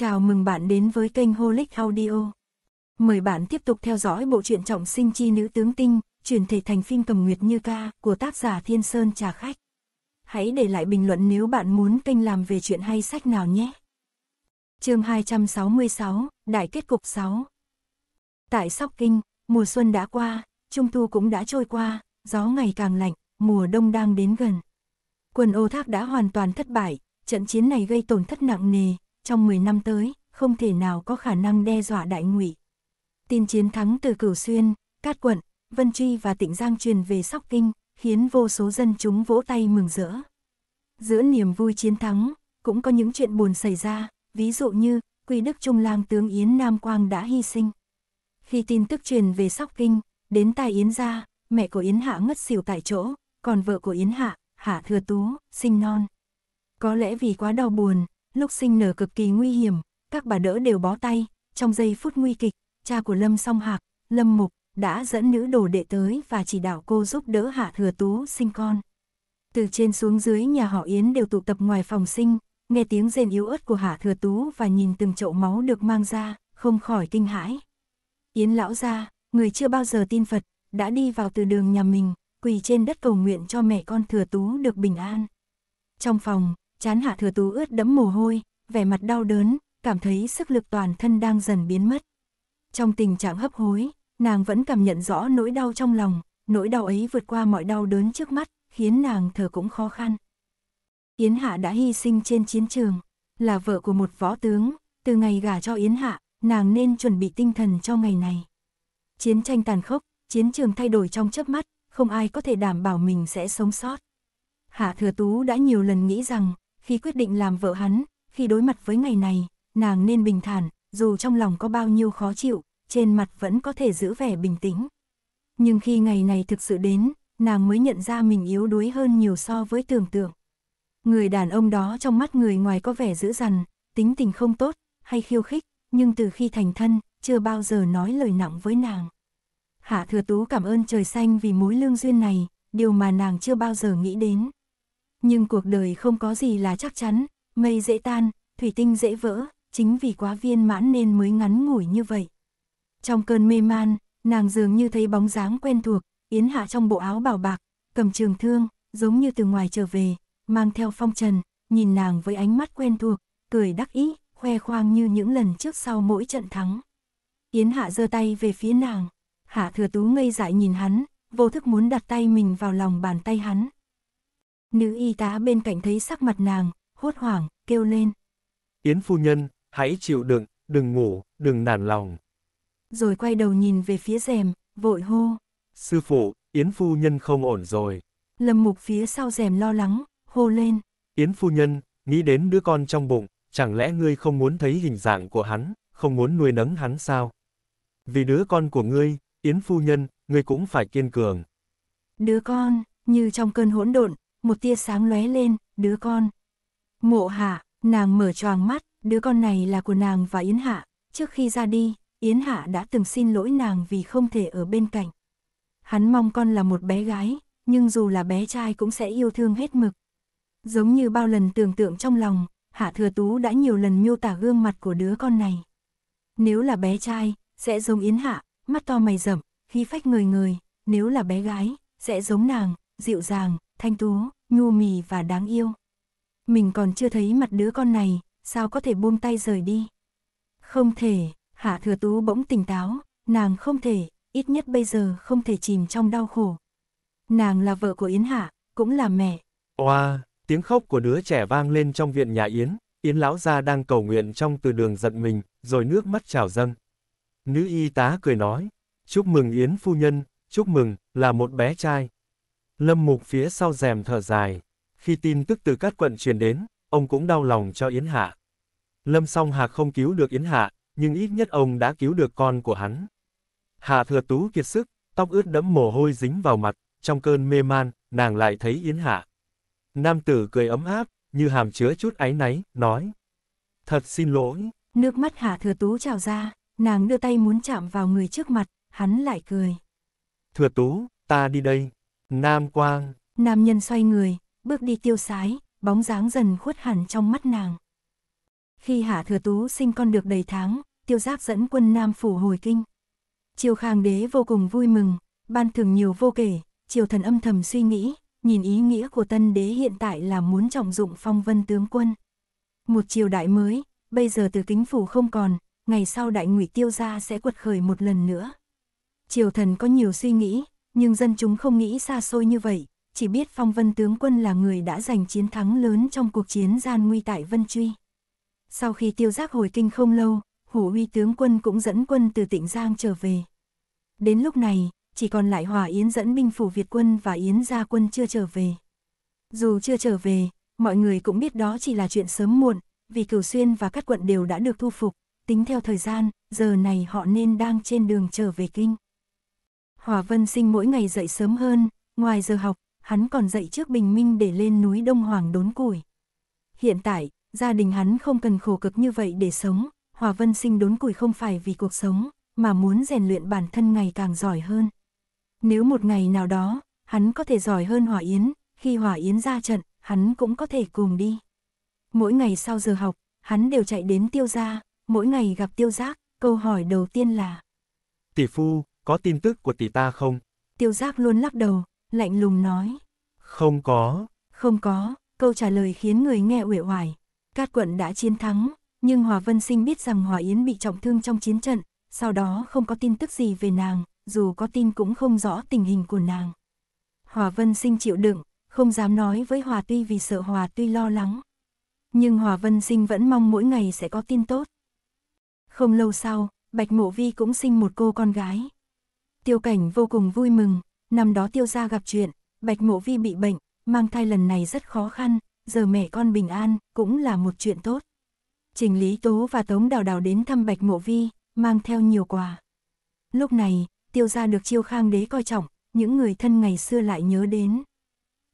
Chào mừng bạn đến với kênh Holic Audio. Mời bạn tiếp tục theo dõi bộ truyện trọng sinh chi nữ tướng tinh, chuyển thể thành phim cầm nguyệt như ca của tác giả Thiên Sơn Trà Khách. Hãy để lại bình luận nếu bạn muốn kênh làm về chuyện hay sách nào nhé. chương 266, Đại kết cục 6 Tại Sóc Kinh, mùa xuân đã qua, trung thu cũng đã trôi qua, gió ngày càng lạnh, mùa đông đang đến gần. quân ô thác đã hoàn toàn thất bại, trận chiến này gây tổn thất nặng nề, trong 10 năm tới, không thể nào có khả năng đe dọa đại ngụy. Tin chiến thắng từ Cửu Xuyên, Cát Quận, Vân Truy và Tịnh Giang truyền về Sóc Kinh, khiến vô số dân chúng vỗ tay mừng rỡ. Giữa niềm vui chiến thắng, cũng có những chuyện buồn xảy ra, ví dụ như, Quy Đức Trung Lang tướng Yến Nam Quang đã hy sinh. Khi tin tức truyền về Sóc Kinh, đến tai Yến gia, mẹ của Yến Hạ ngất xỉu tại chỗ, còn vợ của Yến Hạ, Hạ Thừa Tú, sinh non. Có lẽ vì quá đau buồn, lúc sinh nở cực kỳ nguy hiểm, các bà đỡ đều bó tay, trong giây phút nguy kịch, cha của Lâm Song Hạc, Lâm Mục, đã dẫn nữ đồ đệ tới và chỉ đạo cô giúp đỡ Hạ Thừa Tú sinh con. Từ trên xuống dưới nhà họ Yến đều tụ tập ngoài phòng sinh, nghe tiếng rên yếu ớt của Hạ Thừa Tú và nhìn từng chậu máu được mang ra, không khỏi kinh hãi. Yến lão gia, người chưa bao giờ tin Phật, đã đi vào từ đường nhà mình, quỳ trên đất cầu nguyện cho mẹ con Thừa Tú được bình an. Trong phòng, chán hạ thừa tú ướt đẫm mồ hôi, vẻ mặt đau đớn, cảm thấy sức lực toàn thân đang dần biến mất. Trong tình trạng hấp hối, nàng vẫn cảm nhận rõ nỗi đau trong lòng, nỗi đau ấy vượt qua mọi đau đớn trước mắt, khiến nàng thở cũng khó khăn. Yến Hạ đã hy sinh trên chiến trường, là vợ của một võ tướng, từ ngày gả cho Yến Hạ, nàng nên chuẩn bị tinh thần cho ngày này. Chiến tranh tàn khốc, chiến trường thay đổi trong chớp mắt, không ai có thể đảm bảo mình sẽ sống sót. Hạ Thừa Tú đã nhiều lần nghĩ rằng, khi quyết định làm vợ hắn, khi đối mặt với ngày này, nàng nên bình thản, dù trong lòng có bao nhiêu khó chịu, trên mặt vẫn có thể giữ vẻ bình tĩnh. Nhưng khi ngày này thực sự đến, nàng mới nhận ra mình yếu đuối hơn nhiều so với tưởng tượng. Người đàn ông đó trong mắt người ngoài có vẻ dữ dằn, tính tình không tốt, hay khiêu khích, nhưng từ khi thành thân, chưa bao giờ nói lời nặng với nàng. Hạ Thừa Tú cảm ơn trời xanh vì mối lương duyên này, điều mà nàng chưa bao giờ nghĩ đến nhưng cuộc đời không có gì là chắc chắn, mây dễ tan, thủy tinh dễ vỡ, chính vì quá viên mãn nên mới ngắn ngủi như vậy. Trong cơn mê man, nàng dường như thấy bóng dáng quen thuộc, Yến Hạ trong bộ áo bảo bạc, cầm trường thương, giống như từ ngoài trở về, mang theo phong trần, nhìn nàng với ánh mắt quen thuộc, cười đắc ý, khoe khoang như những lần trước sau mỗi trận thắng. Yến Hạ giơ tay về phía nàng, Hạ Thừa Tú ngây dại nhìn hắn, vô thức muốn đặt tay mình vào lòng bàn tay hắn. Nữ y tá bên cạnh thấy sắc mặt nàng, hốt hoảng, kêu lên. Yến phu nhân, hãy chịu đựng, đừng ngủ, đừng nản lòng. Rồi quay đầu nhìn về phía rèm, vội hô. Sư phụ, Yến phu nhân không ổn rồi. Lâm mục phía sau rèm lo lắng, hô lên. Yến phu nhân, nghĩ đến đứa con trong bụng, chẳng lẽ ngươi không muốn thấy hình dạng của hắn, không muốn nuôi nấng hắn sao? Vì đứa con của ngươi, Yến phu nhân, ngươi cũng phải kiên cường. Đứa con, như trong cơn hỗn độn, một tia sáng lóe lên, đứa con. Mộ hạ, nàng mở choàng mắt, đứa con này là của nàng và Yến Hạ, trước khi ra đi, Yến Hạ đã từng xin lỗi nàng vì không thể ở bên cạnh. Hắn mong con là một bé gái, nhưng dù là bé trai cũng sẽ yêu thương hết mực. Giống như bao lần tưởng tượng trong lòng, Hạ Thừa Tú đã nhiều lần miêu tả gương mặt của đứa con này. Nếu là bé trai, sẽ giống Yến Hạ, mắt to mày rậm, khí phách người người, nếu là bé gái, sẽ giống nàng, dịu dàng, thanh tú, nhu mì và đáng yêu. Mình còn chưa thấy mặt đứa con này, sao có thể buông tay rời đi. Không thể, Hạ Thừa Tú bỗng tỉnh táo, nàng không thể, ít nhất bây giờ không thể chìm trong đau khổ. Nàng là vợ của Yến Hạ, cũng là mẹ. Oa, tiếng khóc của đứa trẻ vang lên trong viện nhà Yến, Yến lão gia đang cầu nguyện trong từ đường giận mình, rồi nước mắt trào dâng. Nữ y tá cười nói, chúc mừng Yến phu nhân, chúc mừng, là một bé trai, Lâm Mục phía sau rèm thở dài. Khi tin tức từ các quận truyền đến, ông cũng đau lòng cho Yến Hạ. Lâm song Hạc không cứu được Yến Hạ, nhưng ít nhất ông đã cứu được con của hắn. Hạ thừa tú kiệt sức, tóc ướt đẫm mồ hôi dính vào mặt, trong cơn mê man, nàng lại thấy Yến Hạ. Nam tử cười ấm áp, như hàm chứa chút áy náy, nói. Thật xin lỗi. Nước mắt Hạ thừa tú trào ra, nàng đưa tay muốn chạm vào người trước mặt, hắn lại cười. Thừa tú, ta đi đây. Nam Quang. Nam nhân xoay người, bước đi tiêu sái, bóng dáng dần khuất hẳn trong mắt nàng. Khi Hạ Thừa Tú sinh con được đầy tháng, tiêu giác dẫn quân Nam Phủ hồi kinh. Triều Khang Đế vô cùng vui mừng, ban thưởng nhiều vô kể, triều thần âm thầm suy nghĩ, nhìn ý nghĩa của tân đế hiện tại là muốn trọng dụng phong vân tướng quân. Một triều đại mới, bây giờ từ kính phủ không còn, ngày sau đại ngụy tiêu gia sẽ quật khởi một lần nữa. Triều thần có nhiều suy nghĩ, nhưng dân chúng không nghĩ xa xôi như vậy, chỉ biết Phong Vân tướng quân là người đã giành chiến thắng lớn trong cuộc chiến gian nguy tại Vân Truy. Sau khi tiêu giác hồi kinh không lâu, Hủ Huy tướng quân cũng dẫn quân từ tỉnh Giang trở về. Đến lúc này, chỉ còn lại Hòa Yến dẫn binh phủ Việt quân và Yến gia quân chưa trở về. Dù chưa trở về, mọi người cũng biết đó chỉ là chuyện sớm muộn, vì Cửu Xuyên và các quận đều đã được thu phục, tính theo thời gian, giờ này họ nên đang trên đường trở về kinh. Hòa Vân Sinh mỗi ngày dậy sớm hơn, ngoài giờ học, hắn còn dậy trước bình minh để lên núi Đông Hoàng đốn củi. Hiện tại, gia đình hắn không cần khổ cực như vậy để sống, Hòa Vân Sinh đốn củi không phải vì cuộc sống, mà muốn rèn luyện bản thân ngày càng giỏi hơn. Nếu một ngày nào đó, hắn có thể giỏi hơn Hòa Yến, khi Hòa Yến ra trận, hắn cũng có thể cùng đi. Mỗi ngày sau giờ học, hắn đều chạy đến tiêu gia, mỗi ngày gặp tiêu giác, câu hỏi đầu tiên là Tỷ phu, có tin tức của tỷ ta không? Tiêu Giác luôn lắc đầu, lạnh lùng nói. Không có. Không có, câu trả lời khiến người nghe uể hoài. Cát quận đã chiến thắng, nhưng Hòa Vân Sinh biết rằng Hòa Yến bị trọng thương trong chiến trận, sau đó không có tin tức gì về nàng, dù có tin cũng không rõ tình hình của nàng. Hòa Vân Sinh chịu đựng, không dám nói với Hòa Tuy vì sợ Hòa Tuy lo lắng. Nhưng Hòa Vân Sinh vẫn mong mỗi ngày sẽ có tin tốt. Không lâu sau, Bạch Mộ Vi cũng sinh một cô con gái. Tiêu cảnh vô cùng vui mừng, năm đó tiêu gia gặp chuyện, bạch mộ vi bị bệnh, mang thai lần này rất khó khăn, giờ mẹ con bình an, cũng là một chuyện tốt. Trình Lý Tố và Tống Đào Đào đến thăm bạch mộ vi, mang theo nhiều quà. Lúc này, tiêu gia được chiêu khang đế coi trọng, những người thân ngày xưa lại nhớ đến.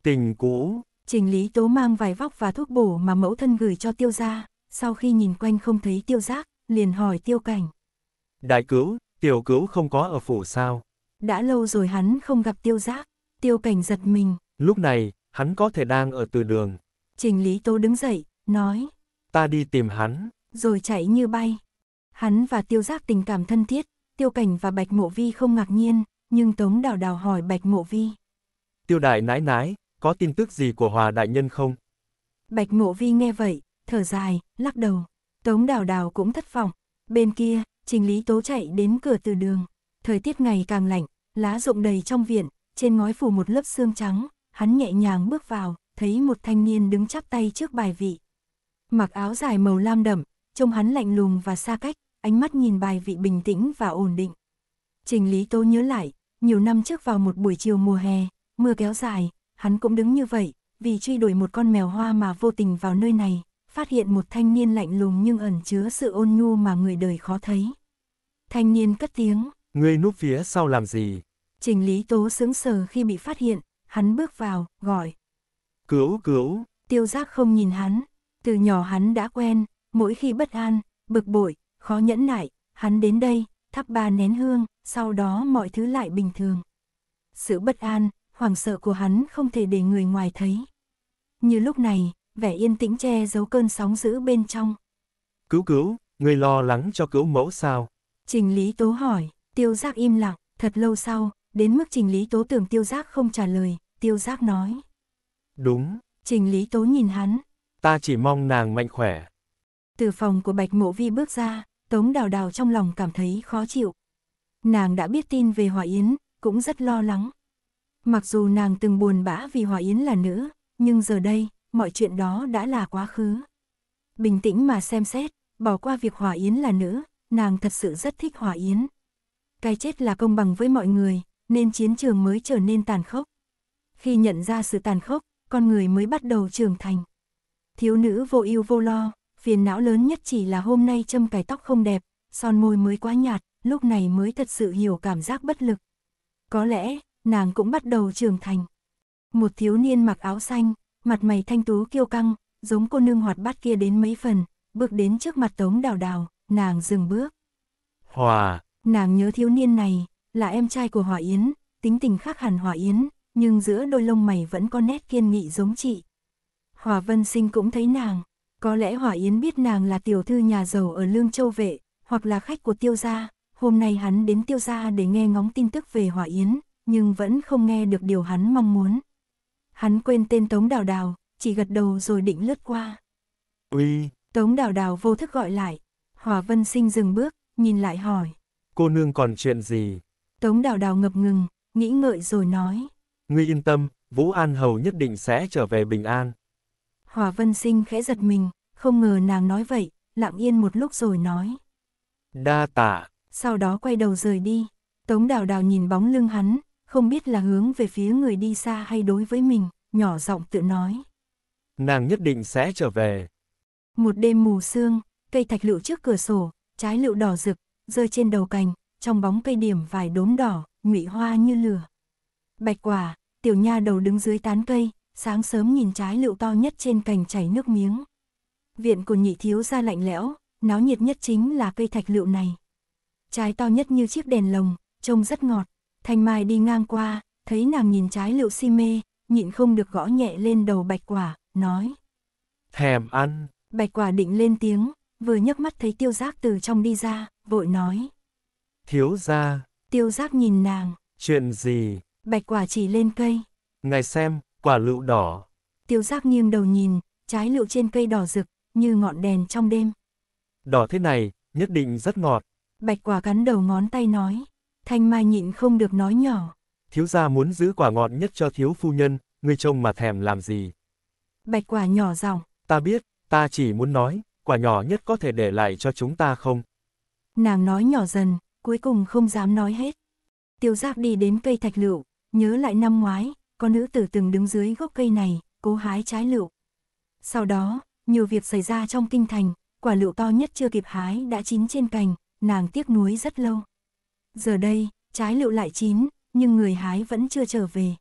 Tình cũ. Trình Lý Tố mang vài vóc và thuốc bổ mà mẫu thân gửi cho tiêu gia. sau khi nhìn quanh không thấy tiêu giác, liền hỏi tiêu cảnh. Đại cứu, Tiểu cứu không có ở phủ sao? Đã lâu rồi hắn không gặp tiêu giác, tiêu cảnh giật mình. Lúc này, hắn có thể đang ở từ đường. Trình Lý tô đứng dậy, nói. Ta đi tìm hắn. Rồi chạy như bay. Hắn và tiêu giác tình cảm thân thiết, tiêu cảnh và bạch mộ vi không ngạc nhiên, nhưng Tống Đào Đào hỏi bạch mộ vi. Tiêu đại nãi nãi, có tin tức gì của hòa đại nhân không? Bạch mộ vi nghe vậy, thở dài, lắc đầu. Tống Đào Đào cũng thất vọng. Bên kia, Trình Lý Tố chạy đến cửa từ đường. Thời tiết ngày càng lạnh, lá rụng đầy trong viện, trên ngói phủ một lớp xương trắng, hắn nhẹ nhàng bước vào, thấy một thanh niên đứng chắp tay trước bài vị. Mặc áo dài màu lam đậm, trông hắn lạnh lùng và xa cách, ánh mắt nhìn bài vị bình tĩnh và ổn định. Trình Lý Tố nhớ lại, nhiều năm trước vào một buổi chiều mùa hè, mưa kéo dài, hắn cũng đứng như vậy, vì truy đuổi một con mèo hoa mà vô tình vào nơi này phát hiện một thanh niên lạnh lùng nhưng ẩn chứa sự ôn nhu mà người đời khó thấy. Thanh niên cất tiếng. người núp phía sau làm gì? Trình Lý Tố sững sờ khi bị phát hiện, hắn bước vào, gọi. Cứu cứu. Tiêu giác không nhìn hắn. Từ nhỏ hắn đã quen, mỗi khi bất an, bực bội, khó nhẫn nại, hắn đến đây, thắp ba nén hương, sau đó mọi thứ lại bình thường. Sự bất an, hoảng sợ của hắn không thể để người ngoài thấy. Như lúc này, vẻ yên tĩnh che giấu cơn sóng dữ bên trong. Cứu cứu, người lo lắng cho cứu mẫu sao? Trình Lý Tố hỏi, tiêu giác im lặng, thật lâu sau, đến mức Trình Lý Tố tưởng tiêu giác không trả lời, tiêu giác nói. Đúng. Trình Lý Tố nhìn hắn. Ta chỉ mong nàng mạnh khỏe. Từ phòng của Bạch Mộ Vi bước ra, Tống Đào Đào trong lòng cảm thấy khó chịu. Nàng đã biết tin về Hòa Yến, cũng rất lo lắng. Mặc dù nàng từng buồn bã vì Hòa Yến là nữ, nhưng giờ đây, mọi chuyện đó đã là quá khứ. Bình tĩnh mà xem xét, bỏ qua việc Hòa Yến là nữ, nàng thật sự rất thích Hòa Yến. Cái chết là công bằng với mọi người, nên chiến trường mới trở nên tàn khốc. Khi nhận ra sự tàn khốc, con người mới bắt đầu trưởng thành. Thiếu nữ vô ưu vô lo, phiền não lớn nhất chỉ là hôm nay châm cài tóc không đẹp, son môi mới quá nhạt, lúc này mới thật sự hiểu cảm giác bất lực. Có lẽ, nàng cũng bắt đầu trưởng thành. Một thiếu niên mặc áo xanh, mặt mày thanh tú kiêu căng, giống cô nương hoạt bát kia đến mấy phần, bước đến trước mặt Tống Đào Đào, nàng dừng bước. Hòa! Nàng nhớ thiếu niên này, là em trai của Hòa Yến, tính tình khác hẳn Hòa Yến, nhưng giữa đôi lông mày vẫn có nét kiên nghị giống chị. Hòa Vân Sinh cũng thấy nàng, có lẽ Hòa Yến biết nàng là tiểu thư nhà giàu ở Lương Châu Vệ, hoặc là khách của tiêu gia, hôm nay hắn đến tiêu gia để nghe ngóng tin tức về Hòa Yến, nhưng vẫn không nghe được điều hắn mong muốn. Hắn quên tên Tống Đào Đào, chỉ gật đầu rồi định lướt qua. Uy! Tống Đào Đào vô thức gọi lại. Hòa Vân Sinh dừng bước, nhìn lại hỏi. Cô nương còn chuyện gì? Tống Đào Đào ngập ngừng, nghĩ ngợi rồi nói. Ngươi yên tâm, Vũ An Hầu nhất định sẽ trở về bình an. Hòa Vân Sinh khẽ giật mình, không ngờ nàng nói vậy, lặng yên một lúc rồi nói. Đa tạ. Sau đó quay đầu rời đi. Tống Đào Đào nhìn bóng lưng hắn, không biết là hướng về phía người đi xa hay đối với mình, nhỏ giọng tự nói. Nàng nhất định sẽ trở về. Một đêm mù sương, cây thạch lựu trước cửa sổ, trái lựu đỏ rực, rơi trên đầu cành, trong bóng cây điểm vài đốm đỏ, ngụy hoa như lửa. Bạch quả, tiểu nha đầu đứng dưới tán cây, sáng sớm nhìn trái lựu to nhất trên cành chảy nước miếng. Viện của nhị thiếu ra lạnh lẽo, náo nhiệt nhất chính là cây thạch lựu này. Trái to nhất như chiếc đèn lồng, trông rất ngọt. Thanh Mai đi ngang qua, thấy nàng nhìn trái liệu si mê, nhịn không được gõ nhẹ lên đầu bạch quả, nói. Thèm ăn. Bạch quả định lên tiếng, vừa nhấc mắt thấy tiêu giác từ trong đi ra, vội nói. Thiếu ra. Tiêu giác nhìn nàng. Chuyện gì? Bạch quả chỉ lên cây. Ngài xem, quả lựu đỏ. Tiêu giác nghiêng đầu nhìn, trái lựu trên cây đỏ rực, như ngọn đèn trong đêm. Đỏ thế này, nhất định rất ngọt. Bạch quả cắn đầu ngón tay nói. Thanh Mai nhịn không được nói nhỏ. Thiếu gia muốn giữ quả ngọt nhất cho thiếu phu nhân, người chồng mà thèm làm gì? Bạch quả nhỏ giọng. Ta biết, ta chỉ muốn nói, quả nhỏ nhất có thể để lại cho chúng ta không? Nàng nói nhỏ dần, cuối cùng không dám nói hết. Tiêu giáp đi đến cây thạch lựu, nhớ lại năm ngoái, con nữ tử từng đứng dưới gốc cây này, cố hái trái lựu. Sau đó, nhiều việc xảy ra trong kinh thành, quả lựu to nhất chưa kịp hái đã chín trên cành, nàng tiếc nuối rất lâu. Giờ đây, trái lựu lại chín, nhưng người hái vẫn chưa trở về.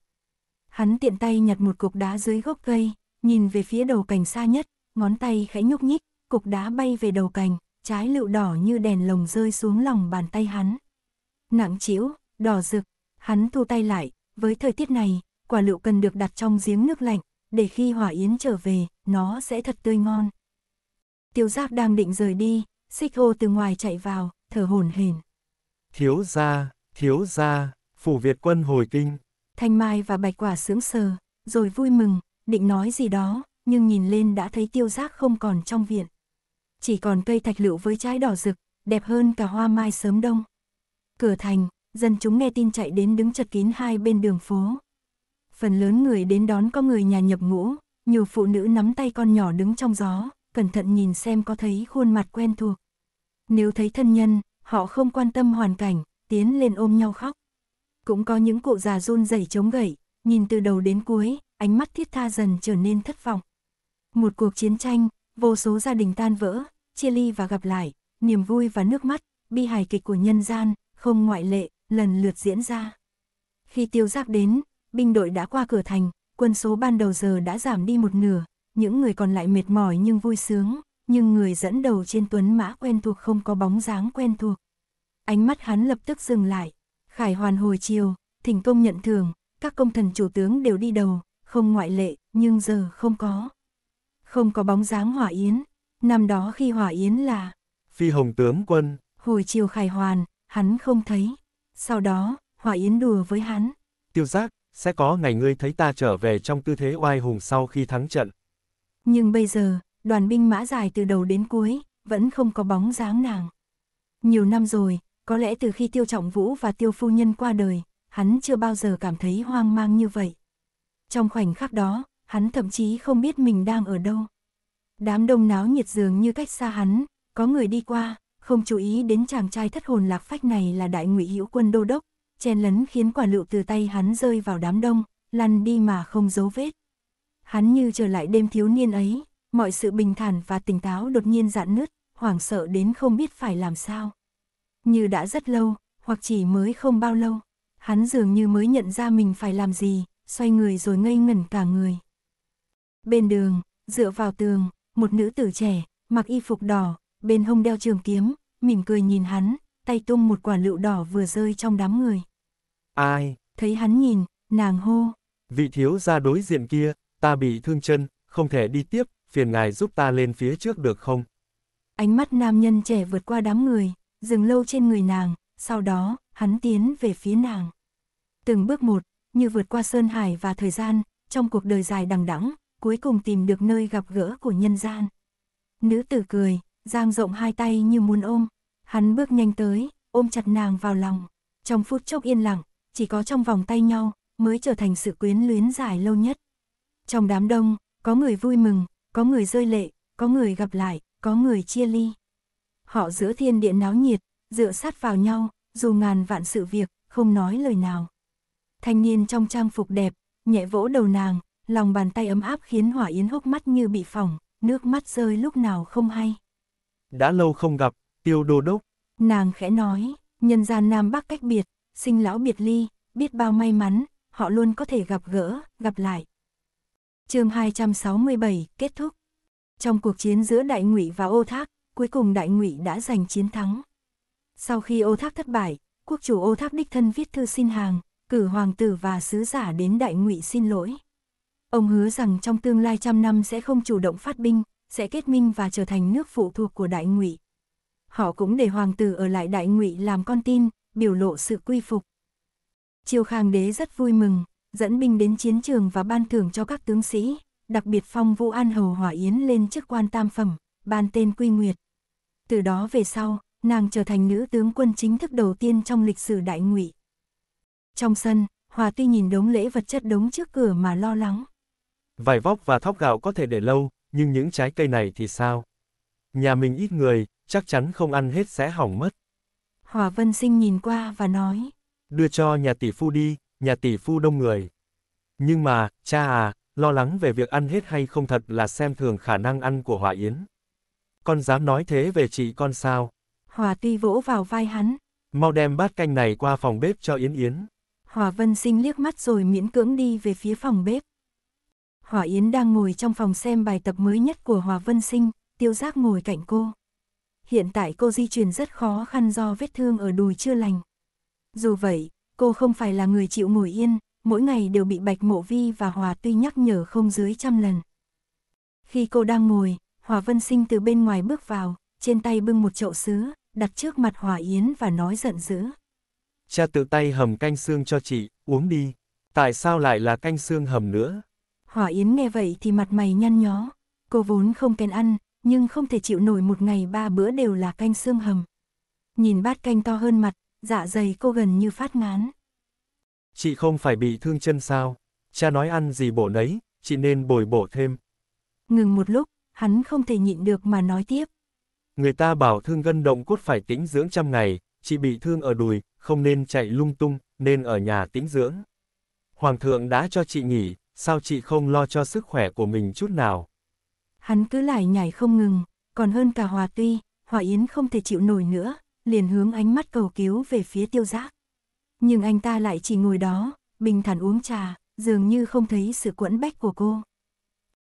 Hắn tiện tay nhặt một cục đá dưới gốc cây, nhìn về phía đầu cành xa nhất, ngón tay khẽ nhúc nhích, cục đá bay về đầu cành, trái lựu đỏ như đèn lồng rơi xuống lòng bàn tay hắn. Nặng chĩu, đỏ rực, hắn thu tay lại, với thời tiết này, quả lựu cần được đặt trong giếng nước lạnh, để khi hỏa yến trở về, nó sẽ thật tươi ngon. Tiêu giáp đang định rời đi, xích hô từ ngoài chạy vào, thở hổn hển thiếu gia, thiếu gia, phủ Việt quân hồi kinh. Thanh Mai và Bạch Quả sướng sờ, rồi vui mừng, định nói gì đó, nhưng nhìn lên đã thấy tiêu giác không còn trong viện. Chỉ còn cây thạch lựu với trái đỏ rực, đẹp hơn cả hoa mai sớm đông. Cửa thành, dân chúng nghe tin chạy đến đứng chật kín hai bên đường phố. Phần lớn người đến đón có người nhà nhập ngũ, nhiều phụ nữ nắm tay con nhỏ đứng trong gió, cẩn thận nhìn xem có thấy khuôn mặt quen thuộc. Nếu thấy thân nhân, họ không quan tâm hoàn cảnh, tiến lên ôm nhau khóc. Cũng có những cụ già run rẩy chống gậy, nhìn từ đầu đến cuối, ánh mắt thiết tha dần trở nên thất vọng. Một cuộc chiến tranh, vô số gia đình tan vỡ, chia ly và gặp lại, niềm vui và nước mắt, bi hài kịch của nhân gian, không ngoại lệ, lần lượt diễn ra. Khi tiêu giác đến, binh đội đã qua cửa thành, quân số ban đầu giờ đã giảm đi một nửa, những người còn lại mệt mỏi nhưng vui sướng, nhưng người dẫn đầu trên tuấn mã quen thuộc không có bóng dáng quen thuộc. Ánh mắt hắn lập tức dừng lại, khải hoàn hồi chiều, thỉnh công nhận thường các công thần chủ tướng đều đi đầu, không ngoại lệ, nhưng giờ không có. Không có bóng dáng hỏa yến, năm đó khi hỏa yến là Phi Hồng tướng quân, hồi chiều khải hoàn, hắn không thấy. Sau đó, hỏa yến đùa với hắn. Tiêu giác, sẽ có ngày ngươi thấy ta trở về trong tư thế oai hùng sau khi thắng trận. Nhưng bây giờ, đoàn binh mã dài từ đầu đến cuối, vẫn không có bóng dáng nàng. Nhiều năm rồi, có lẽ từ khi Tiêu Trọng Vũ và Tiêu Phu Nhân qua đời, hắn chưa bao giờ cảm thấy hoang mang như vậy. Trong khoảnh khắc đó, hắn thậm chí không biết mình đang ở đâu. Đám đông náo nhiệt dường như cách xa hắn, có người đi qua, không chú ý đến chàng trai thất hồn lạc phách này là đại ngụy hữu quân đô đốc, chen lấn khiến quả lựu từ tay hắn rơi vào đám đông, lăn đi mà không dấu vết. Hắn như trở lại đêm thiếu niên ấy, mọi sự bình thản và tỉnh táo đột nhiên dạn nứt, hoảng sợ đến không biết phải làm sao. Như đã rất lâu, hoặc chỉ mới không bao lâu, hắn dường như mới nhận ra mình phải làm gì, xoay người rồi ngây ngẩn cả người. Bên đường, dựa vào tường, một nữ tử trẻ, mặc y phục đỏ, bên hông đeo trường kiếm, mỉm cười nhìn hắn, tay tung một quả lựu đỏ vừa rơi trong đám người. Ai? Thấy hắn nhìn, nàng hô. Vị thiếu gia đối diện kia, ta bị thương chân, không thể đi tiếp, phiền ngài giúp ta lên phía trước được không? Ánh mắt nam nhân trẻ vượt qua đám người, dừng lâu trên người nàng, sau đó, hắn tiến về phía nàng. Từng bước một, như vượt qua sơn hải và thời gian, trong cuộc đời dài đằng đẵng, cuối cùng tìm được nơi gặp gỡ của nhân gian. Nữ tử cười, giang rộng hai tay như muốn ôm, hắn bước nhanh tới, ôm chặt nàng vào lòng. Trong phút chốc yên lặng, chỉ có trong vòng tay nhau mới trở thành sự quyến luyến dài lâu nhất. Trong đám đông, có người vui mừng, có người rơi lệ, có người gặp lại, có người chia ly. Họ giữa thiên địa náo nhiệt, dựa sát vào nhau, dù ngàn vạn sự việc, không nói lời nào. Thanh niên trong trang phục đẹp, nhẹ vỗ đầu nàng, lòng bàn tay ấm áp khiến Hỏa Yến hốc mắt như bị phỏng, nước mắt rơi lúc nào không hay. Đã lâu không gặp, tiêu đô đốc. Nàng khẽ nói, nhân gian Nam Bắc cách biệt, sinh lão biệt ly, biết bao may mắn, họ luôn có thể gặp gỡ, gặp lại chương 267, kết thúc. Trong cuộc chiến giữa Đại Ngụy và Ô Thác, cuối cùng Đại Ngụy đã giành chiến thắng. Sau khi Ô Thác thất bại, quốc chủ Ô Thác đích thân viết thư xin hàng, cử hoàng tử và sứ giả đến Đại Ngụy xin lỗi. Ông hứa rằng trong tương lai trăm năm sẽ không chủ động phát binh, sẽ kết minh và trở thành nước phụ thuộc của Đại Ngụy. Họ cũng để hoàng tử ở lại Đại Ngụy làm con tin, biểu lộ sự quy phục. Triều Khang đế rất vui mừng, dẫn binh đến chiến trường và ban thưởng cho các tướng sĩ, đặc biệt phong Vũ An Hầu Hỏa Yến lên chức quan tam phẩm, ban tên Quy Nguyệt. Từ đó về sau, nàng trở thành nữ tướng quân chính thức đầu tiên trong lịch sử đại ngụy. Trong sân, Hòa tuy nhìn đống lễ vật chất đống trước cửa mà lo lắng. Vải vóc và thóc gạo có thể để lâu, nhưng những trái cây này thì sao? Nhà mình ít người, chắc chắn không ăn hết sẽ hỏng mất. Hòa Vân Sinh nhìn qua và nói. Đưa cho nhà tỷ phu đi, nhà tỷ phu đông người. Nhưng mà, cha à, lo lắng về việc ăn hết hay không thật là xem thường khả năng ăn của Hòa Yến. Con dám nói thế về chị con sao? Hòa Ti vỗ vào vai hắn. Mau đem bát canh này qua phòng bếp cho Yến Yến. Hòa Vân Sinh liếc mắt rồi miễn cưỡng đi về phía phòng bếp. Hòa Yến đang ngồi trong phòng xem bài tập mới nhất của Hòa Vân Sinh, Tiêu Giác ngồi cạnh cô. Hiện tại cô di chuyển rất khó khăn do vết thương ở đùi chưa lành. Dù vậy, cô không phải là người chịu ngồi yên, mỗi ngày đều bị Bạch Mộ Vi và Hòa Tuy nhắc nhở không dưới trăm lần. Khi cô đang ngồi, Hòa Vân Sinh từ bên ngoài bước vào, trên tay bưng một chậu sứ, đặt trước mặt Hòa Yến và nói giận dữ. Cha tự tay hầm canh xương cho chị, uống đi. Tại sao lại là canh xương hầm nữa? Hòa Yến nghe vậy thì mặt mày nhăn nhó. Cô vốn không kèn ăn, nhưng không thể chịu nổi một ngày ba bữa đều là canh xương hầm. Nhìn bát canh to hơn mặt, dạ dày cô gần như phát ngán. Chị không phải bị thương chân sao? Cha nói ăn gì bổ nấy, chị nên bồi bổ thêm. Ngừng một lúc, hắn không thể nhịn được mà nói tiếp. Người ta bảo thương gân động cốt phải tĩnh dưỡng trăm ngày, chị bị thương ở đùi, không nên chạy lung tung, nên ở nhà tĩnh dưỡng. Hoàng thượng đã cho chị nghỉ, sao chị không lo cho sức khỏe của mình chút nào? Hắn cứ lại nhảy không ngừng, còn hơn cả Hòa Tuy, Hòa Yến không thể chịu nổi nữa, liền hướng ánh mắt cầu cứu về phía tiêu giác. Nhưng anh ta lại chỉ ngồi đó, bình thản uống trà, dường như không thấy sự quẫn bách của cô.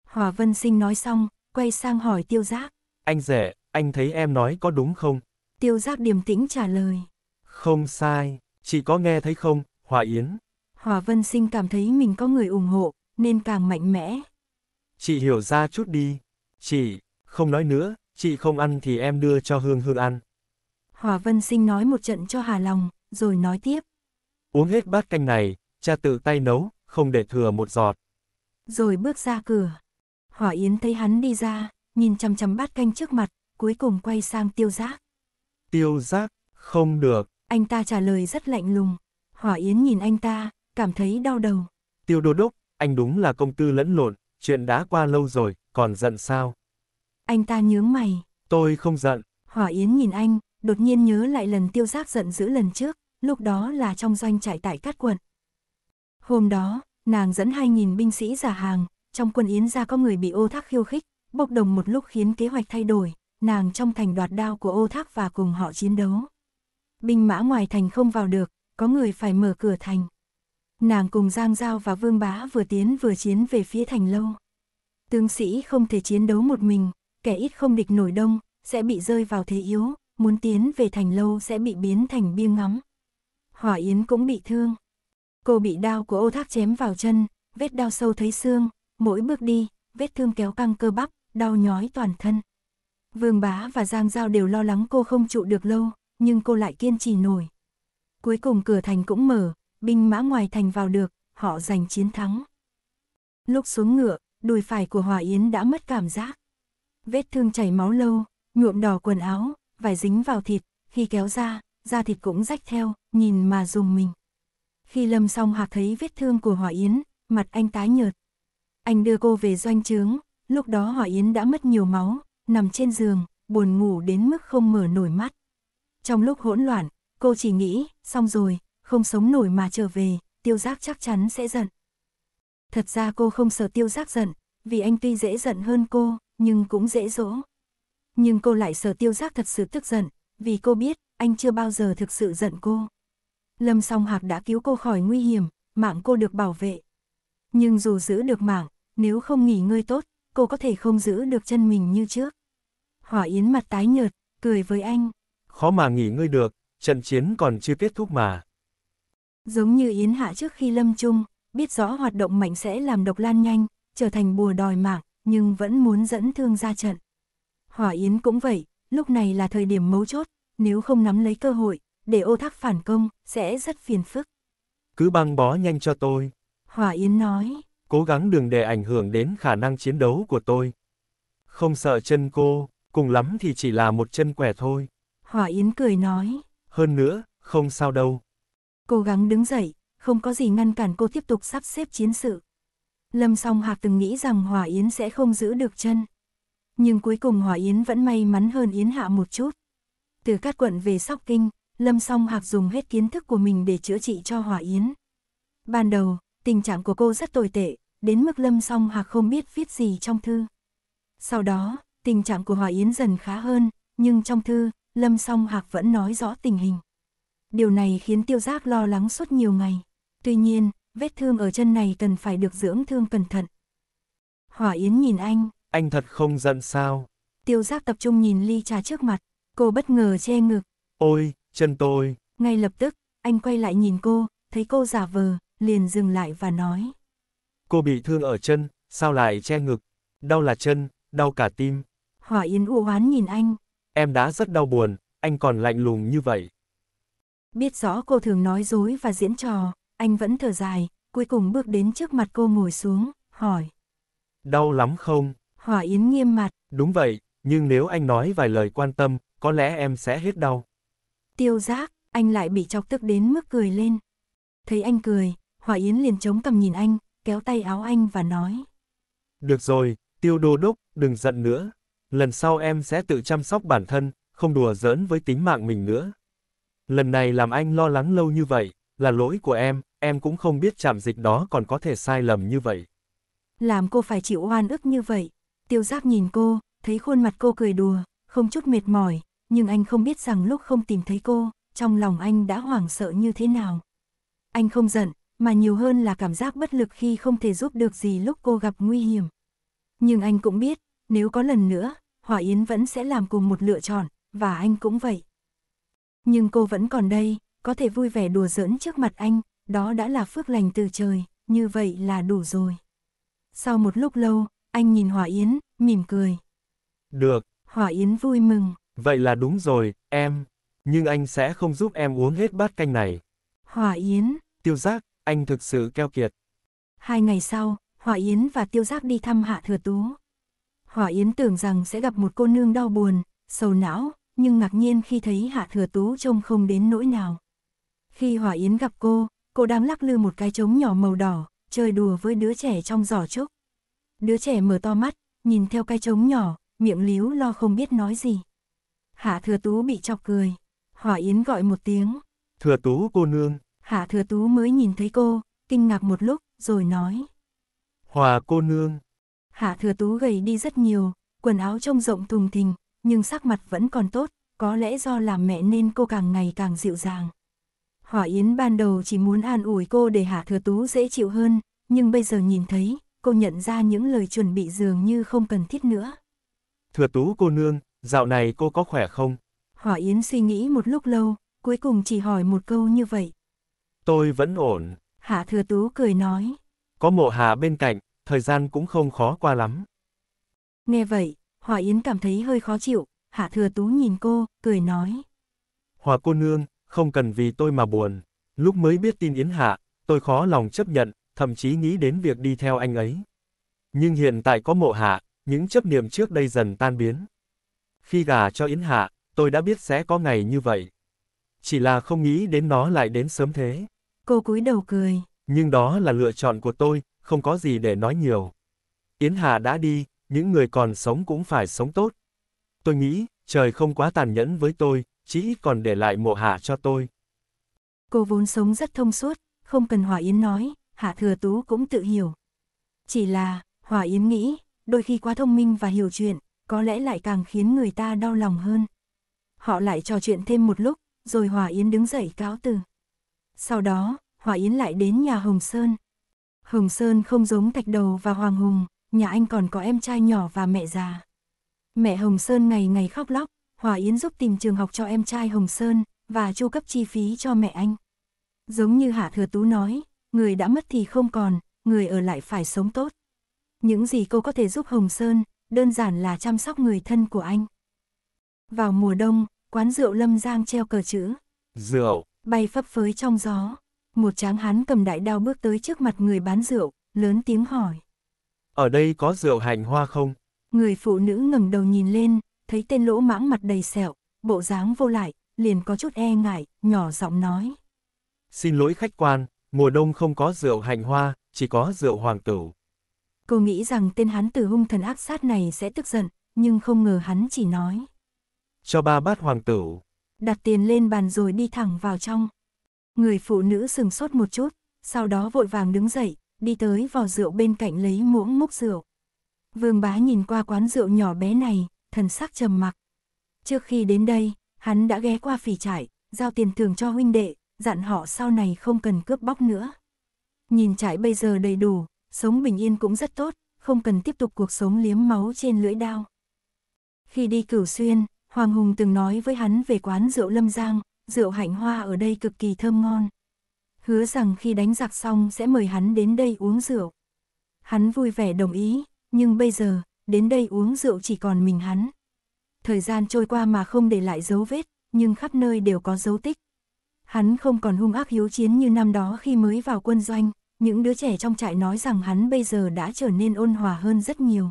Hòa Vân Sinh nói xong, quay sang hỏi tiêu giác. Anh rể, anh thấy em nói có đúng không? Tiêu giác điềm tĩnh trả lời. Không sai, chị có nghe thấy không, Hòa Yến? Hòa Vân Sinh cảm thấy mình có người ủng hộ, nên càng mạnh mẽ. Chị hiểu ra chút đi. Chị, không nói nữa, chị không ăn thì em đưa cho Hương Hương ăn. Hòa Vân Sinh nói một trận cho hà lòng, rồi nói tiếp. Uống hết bát canh này, cha tự tay nấu, không để thừa một giọt. Rồi bước ra cửa. Hỏa Yến thấy hắn đi ra, nhìn chăm chăm bát canh trước mặt, cuối cùng quay sang tiêu giác. Tiêu giác, không được. Anh ta trả lời rất lạnh lùng. Hỏa Yến nhìn anh ta, cảm thấy đau đầu. Tiêu đô đốc, anh đúng là công tư lẫn lộn, chuyện đã qua lâu rồi, còn giận sao? Anh ta nhướng mày. Tôi không giận. Hỏa Yến nhìn anh, đột nhiên nhớ lại lần tiêu giác giận dữ lần trước, lúc đó là trong doanh trại tại cát quận. Hôm đó, nàng dẫn 2.000 binh sĩ giả hàng, trong quân Yến ra có người bị ô thác khiêu khích, bốc đồng một lúc khiến kế hoạch thay đổi, nàng trong thành đoạt đao của ô thác và cùng họ chiến đấu. Binh mã ngoài thành không vào được, có người phải mở cửa thành. Nàng cùng Giang Giao và Vương Bá vừa tiến vừa chiến về phía thành lâu. Tướng sĩ không thể chiến đấu một mình, kẻ ít không địch nổi đông, sẽ bị rơi vào thế yếu, muốn tiến về thành lâu sẽ bị biến thành bia ngắm. Hỏa Yến cũng bị thương. Cô bị đao của ô thác chém vào chân, vết đau sâu thấy xương, mỗi bước đi, vết thương kéo căng cơ bắp, đau nhói toàn thân. Vương Bá và Giang Giao đều lo lắng cô không trụ được lâu, nhưng cô lại kiên trì nổi. Cuối cùng cửa thành cũng mở, binh mã ngoài thành vào được, họ giành chiến thắng. Lúc xuống ngựa, đùi phải của Hòa Yến đã mất cảm giác. Vết thương chảy máu lâu, nhuộm đỏ quần áo, vải dính vào thịt, khi kéo ra, da thịt cũng rách theo, nhìn mà dùng mình. Khi Lâm xong Hạc thấy vết thương của Hỏa Yến, mặt anh tái nhợt. Anh đưa cô về doanh trướng, lúc đó Hỏa Yến đã mất nhiều máu, nằm trên giường, buồn ngủ đến mức không mở nổi mắt. Trong lúc hỗn loạn, cô chỉ nghĩ, xong rồi, không sống nổi mà trở về, tiêu giác chắc chắn sẽ giận. Thật ra cô không sợ tiêu giác giận, vì anh tuy dễ giận hơn cô, nhưng cũng dễ dỗ nhưng cô lại sợ tiêu giác thật sự tức giận, vì cô biết, anh chưa bao giờ thực sự giận cô. Lâm song hạc đã cứu cô khỏi nguy hiểm, mạng cô được bảo vệ. Nhưng dù giữ được mạng, nếu không nghỉ ngơi tốt, cô có thể không giữ được chân mình như trước. Hỏa Yến mặt tái nhợt, cười với anh. Khó mà nghỉ ngơi được, trận chiến còn chưa kết thúc mà. Giống như Yến Hạ trước khi lâm trung biết rõ hoạt động mạnh sẽ làm độc lan nhanh, trở thành bùa đòi mạng, nhưng vẫn muốn dẫn thương ra trận. Hỏa Yến cũng vậy, lúc này là thời điểm mấu chốt, nếu không nắm lấy cơ hội, để ô thác phản công, sẽ rất phiền phức. Cứ băng bó nhanh cho tôi. Hỏa Yến nói. Cố gắng đừng để ảnh hưởng đến khả năng chiến đấu của tôi. Không sợ chân cô, cùng lắm thì chỉ là một chân quẻ thôi. Hỏa Yến cười nói. Hơn nữa, không sao đâu. Cố gắng đứng dậy, không có gì ngăn cản cô tiếp tục sắp xếp chiến sự. Lâm song hạc từng nghĩ rằng Hỏa Yến sẽ không giữ được chân nhưng cuối cùng Hòa Yến vẫn may mắn hơn Yến Hạ một chút. Từ các quận về Sóc Kinh, Lâm Song Hạc dùng hết kiến thức của mình để chữa trị cho Hòa Yến. Ban đầu, tình trạng của cô rất tồi tệ, đến mức Lâm Song Hạc không biết viết gì trong thư. Sau đó, tình trạng của Hòa Yến dần khá hơn, nhưng trong thư, Lâm Song Hạc vẫn nói rõ tình hình. Điều này khiến tiêu giác lo lắng suốt nhiều ngày. Tuy nhiên, vết thương ở chân này cần phải được dưỡng thương cẩn thận. hòa Yến nhìn anh, anh thật không giận sao? Tiêu giác tập trung nhìn ly trà trước mặt, cô bất ngờ che ngực. Ôi, chân tôi. Ngay lập tức, anh quay lại nhìn cô, thấy cô giả vờ, liền dừng lại và nói. Cô bị thương ở chân, sao lại che ngực? Đau là chân, đau cả tim. Hỏa Yến u oán nhìn anh. Em đã rất đau buồn, anh còn lạnh lùng như vậy. Biết rõ cô thường nói dối và diễn trò, anh vẫn thở dài, cuối cùng bước đến trước mặt cô ngồi xuống, hỏi. Đau lắm không? Hỏa Yến nghiêm mặt. Đúng vậy, nhưng nếu anh nói vài lời quan tâm, có lẽ em sẽ hết đau. Tiêu giác, anh lại bị chọc tức đến mức cười lên. Thấy anh cười, Hỏa Yến liền chống cầm nhìn anh, kéo tay áo anh và nói. Được rồi, tiêu đô đốc, đừng giận nữa. Lần sau em sẽ tự chăm sóc bản thân, không đùa giỡn với tính mạng mình nữa. Lần này làm anh lo lắng lâu như vậy, là lỗi của em, em cũng không biết chạm dịch đó còn có thể sai lầm như vậy. Làm cô phải chịu oan ức như vậy, Tiêu Giáp nhìn cô, thấy khuôn mặt cô cười đùa, không chút mệt mỏi, nhưng anh không biết rằng lúc không tìm thấy cô, trong lòng anh đã hoảng sợ như thế nào. Anh không giận, mà nhiều hơn là cảm giác bất lực khi không thể giúp được gì lúc cô gặp nguy hiểm. Nhưng anh cũng biết, nếu có lần nữa, Hỏa Yến vẫn sẽ làm cùng một lựa chọn, và anh cũng vậy. Nhưng cô vẫn còn đây, có thể vui vẻ đùa giỡn trước mặt anh, đó đã là phước lành từ trời, như vậy là đủ rồi. Sau một lúc lâu, anh nhìn Hỏa Yến, mỉm cười. Được. Hỏa Yến vui mừng. Vậy là đúng rồi, em. Nhưng anh sẽ không giúp em uống hết bát canh này. Hỏa Yến. Tiêu giác, anh thực sự keo kiệt. Hai ngày sau, Hỏa Yến và Tiêu giác đi thăm Hạ Thừa Tú. Hỏa Yến tưởng rằng sẽ gặp một cô nương đau buồn, sầu não, nhưng ngạc nhiên khi thấy Hạ Thừa Tú trông không đến nỗi nào. Khi Hỏa Yến gặp cô, cô đang lắc lư một cái trống nhỏ màu đỏ, chơi đùa với đứa trẻ trong giỏ trúc. Đứa trẻ mở to mắt, nhìn theo cái trống nhỏ, miệng líu lo không biết nói gì. Hạ thừa tú bị chọc cười. Hỏa Yến gọi một tiếng. Thừa tú cô nương. Hạ thừa tú mới nhìn thấy cô, kinh ngạc một lúc, rồi nói. Hòa cô nương. Hạ thừa tú gầy đi rất nhiều, quần áo trông rộng thùng thình, nhưng sắc mặt vẫn còn tốt, có lẽ do làm mẹ nên cô càng ngày càng dịu dàng. Hỏa Yến ban đầu chỉ muốn an ủi cô để Hạ Thừa Tú dễ chịu hơn, nhưng bây giờ nhìn thấy, cô nhận ra những lời chuẩn bị dường như không cần thiết nữa. Thừa tú cô nương, dạo này cô có khỏe không? Hỏa Yến suy nghĩ một lúc lâu, cuối cùng chỉ hỏi một câu như vậy. Tôi vẫn ổn. Hạ thừa tú cười nói. Có mộ hà bên cạnh, thời gian cũng không khó qua lắm. Nghe vậy, Hòa Yến cảm thấy hơi khó chịu, Hạ Thừa Tú nhìn cô, cười nói. Hòa cô nương, không cần vì tôi mà buồn. Lúc mới biết tin Yến Hạ, tôi khó lòng chấp nhận, thậm chí nghĩ đến việc đi theo anh ấy. Nhưng hiện tại có mộ hạ, những chấp niệm trước đây dần tan biến. Khi gả cho Yến Hạ, tôi đã biết sẽ có ngày như vậy. Chỉ là không nghĩ đến nó lại đến sớm thế. Cô cúi đầu cười. Nhưng đó là lựa chọn của tôi, không có gì để nói nhiều. Yến Hạ đã đi, những người còn sống cũng phải sống tốt. Tôi nghĩ, trời không quá tàn nhẫn với tôi, chỉ ít còn để lại mộ hạ cho tôi. Cô vốn sống rất thông suốt, không cần Hòa Yến nói, Hạ Thừa Tú cũng tự hiểu. Chỉ là, Hòa Yến nghĩ, đôi khi quá thông minh và hiểu chuyện, có lẽ lại càng khiến người ta đau lòng hơn. Họ lại trò chuyện thêm một lúc, rồi Hòa Yến đứng dậy cáo từ. Sau đó, Hòa Yến lại đến nhà Hồng Sơn. Hồng Sơn không giống Thạch Đầu và Hoàng Hùng, nhà anh còn có em trai nhỏ và mẹ già. Mẹ Hồng Sơn ngày ngày khóc lóc, Hòa Yến giúp tìm trường học cho em trai Hồng Sơn và chu cấp chi phí cho mẹ anh. Giống như Hạ Thừa Tú nói, người đã mất thì không còn, người ở lại phải sống tốt. Những gì cô có thể giúp Hồng Sơn, đơn giản là chăm sóc người thân của anh. Vào mùa đông, quán rượu Lâm Giang treo cờ chữ. Rượu. Bay phấp phới trong gió. Một tráng hán cầm đại đao bước tới trước mặt người bán rượu, lớn tiếng hỏi. Ở đây có rượu hành hoa không? Người phụ nữ ngẩng đầu nhìn lên, thấy tên lỗ mãng mặt đầy sẹo, bộ dáng vô lại, liền có chút e ngại, nhỏ giọng nói. Xin lỗi khách quan, mùa đông không có rượu hạnh hoa, chỉ có rượu hoàng tử. Cô nghĩ rằng tên hắn tử hung thần ác sát này sẽ tức giận, nhưng không ngờ hắn chỉ nói. Cho ba bát hoàng tử. Đặt tiền lên bàn rồi đi thẳng vào trong. Người phụ nữ sừng sốt một chút, sau đó vội vàng đứng dậy, đi tới vò rượu bên cạnh lấy muỗng múc rượu. Vương bá nhìn qua quán rượu nhỏ bé này, thần sắc trầm mặc. Trước khi đến đây, hắn đã ghé qua phỉ trải, giao tiền thưởng cho huynh đệ, dặn họ sau này không cần cướp bóc nữa. Nhìn trải bây giờ đầy đủ, sống bình yên cũng rất tốt, không cần tiếp tục cuộc sống liếm máu trên lưỡi đao. Khi đi cửu xuyên, Hoàng Hùng từng nói với hắn về quán rượu Lâm Giang, rượu hạnh hoa ở đây cực kỳ thơm ngon. Hứa rằng khi đánh giặc xong sẽ mời hắn đến đây uống rượu. Hắn vui vẻ đồng ý, nhưng bây giờ, đến đây uống rượu chỉ còn mình hắn. Thời gian trôi qua mà không để lại dấu vết, nhưng khắp nơi đều có dấu tích. Hắn không còn hung ác hiếu chiến như năm đó khi mới vào quân doanh, những đứa trẻ trong trại nói rằng hắn bây giờ đã trở nên ôn hòa hơn rất nhiều.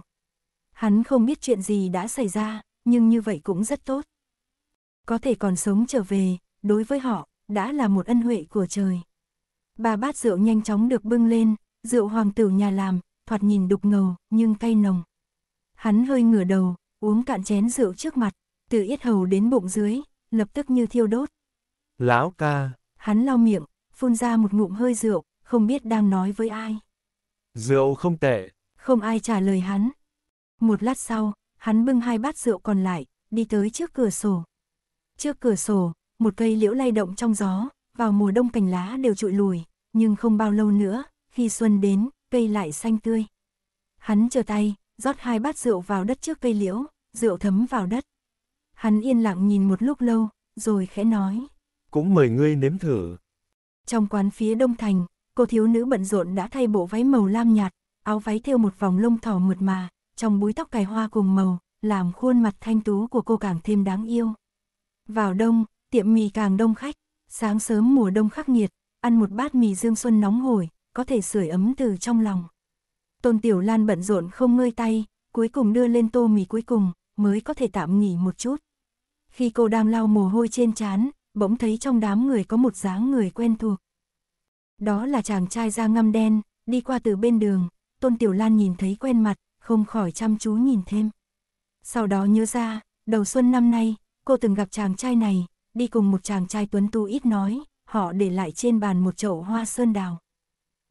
Hắn không biết chuyện gì đã xảy ra, nhưng như vậy cũng rất tốt. Có thể còn sống trở về, đối với họ, đã là một ân huệ của trời. Bà bát rượu nhanh chóng được bưng lên, rượu hoàng tử nhà làm, thoạt nhìn đục ngầu, nhưng cay nồng. Hắn hơi ngửa đầu, uống cạn chén rượu trước mặt, từ yết hầu đến bụng dưới, lập tức như thiêu đốt, Lão ca. Hắn lau miệng, phun ra một ngụm hơi rượu, không biết đang nói với ai. Rượu không tệ. Không ai trả lời hắn. Một lát sau, hắn bưng hai bát rượu còn lại, đi tới trước cửa sổ. Trước cửa sổ, một cây liễu lay động trong gió, vào mùa đông cành lá đều trụi lùi, nhưng không bao lâu nữa, khi xuân đến, cây lại xanh tươi. Hắn chờ tay, rót hai bát rượu vào đất trước cây liễu, rượu thấm vào đất. Hắn yên lặng nhìn một lúc lâu, rồi khẽ nói cũng mời ngươi nếm thử. Trong quán phía đông thành, cô thiếu nữ bận rộn đã thay bộ váy màu lam nhạt, áo váy thêu một vòng lông thỏ mượt mà, trong búi tóc cài hoa cùng màu, làm khuôn mặt thanh tú của cô càng thêm đáng yêu. Vào đông, tiệm mì càng đông khách, sáng sớm mùa đông khắc nghiệt, ăn một bát mì dương xuân nóng hổi, có thể sưởi ấm từ trong lòng. Tôn Tiểu Lan bận rộn không ngơi tay, cuối cùng đưa lên tô mì cuối cùng, mới có thể tạm nghỉ một chút. Khi cô đang lau mồ hôi trên trán, bỗng thấy trong đám người có một dáng người quen thuộc. Đó là chàng trai da ngăm đen, đi qua từ bên đường, Tôn Tiểu Lan nhìn thấy quen mặt, không khỏi chăm chú nhìn thêm. Sau đó nhớ ra, đầu xuân năm nay, cô từng gặp chàng trai này, đi cùng một chàng trai tuấn tu ít nói, họ để lại trên bàn một chậu hoa sơn đào.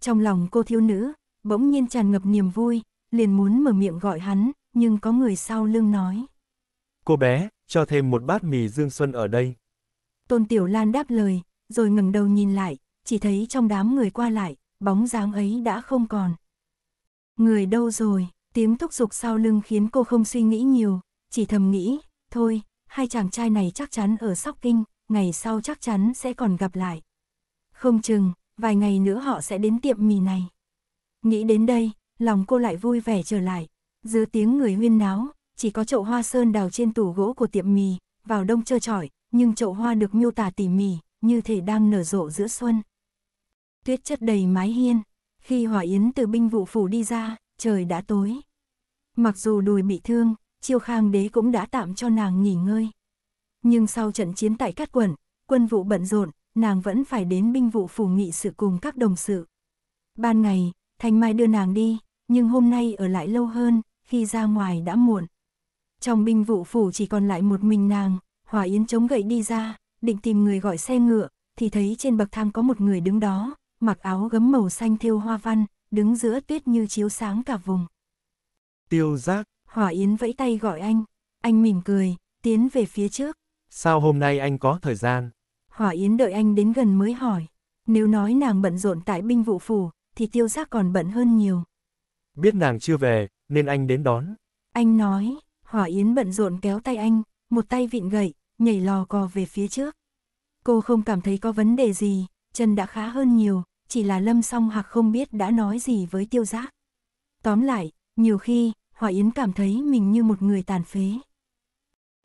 Trong lòng cô thiếu nữ, bỗng nhiên tràn ngập niềm vui, liền muốn mở miệng gọi hắn, nhưng có người sau lưng nói. Cô bé, cho thêm một bát mì dương xuân ở đây. Tôn Tiểu Lan đáp lời, rồi ngẩng đầu nhìn lại, chỉ thấy trong đám người qua lại, bóng dáng ấy đã không còn. Người đâu rồi, tiếng thúc giục sau lưng khiến cô không suy nghĩ nhiều, chỉ thầm nghĩ, thôi, hai chàng trai này chắc chắn ở Sóc Kinh, ngày sau chắc chắn sẽ còn gặp lại. Không chừng, vài ngày nữa họ sẽ đến tiệm mì này. Nghĩ đến đây, lòng cô lại vui vẻ trở lại. Giữa tiếng người huyên náo, chỉ có chậu hoa sơn đào trên tủ gỗ của tiệm mì, vào đông trơ trọi, nhưng chậu hoa được miêu tả tỉ mỉ, như thể đang nở rộ giữa xuân. Tuyết chất đầy mái hiên, khi Hỏa Yến từ binh vụ phủ đi ra, trời đã tối. Mặc dù đùi bị thương, Chiêu Khang đế cũng đã tạm cho nàng nghỉ ngơi. Nhưng sau trận chiến tại Cát Quẩn, quân vụ bận rộn, nàng vẫn phải đến binh vụ phủ nghị sự cùng các đồng sự. Ban ngày, Thanh Mai đưa nàng đi, nhưng hôm nay ở lại lâu hơn, khi ra ngoài đã muộn. Trong binh vụ phủ chỉ còn lại một mình nàng, Hòa Yến chống gậy đi ra, định tìm người gọi xe ngựa, thì thấy trên bậc thang có một người đứng đó, mặc áo gấm màu xanh thêu hoa văn, đứng giữa tuyết như chiếu sáng cả vùng. Tiêu giác. Hòa Yến vẫy tay gọi anh, anh mỉm cười, tiến về phía trước. Sao hôm nay anh có thời gian? Hòa Yến đợi anh đến gần mới hỏi. Nếu nói nàng bận rộn tại binh vụ phủ, thì tiêu giác còn bận hơn nhiều. Biết nàng chưa về, nên anh đến đón. Anh nói, Hỏa Yến bận rộn kéo tay anh, một tay vịn gậy, nhảy lò cò về phía trước. Cô không cảm thấy có vấn đề gì, chân đã khá hơn nhiều, chỉ là lâm song hoặc không biết đã nói gì với tiêu giác. Tóm lại, nhiều khi, Hỏa Yến cảm thấy mình như một người tàn phế.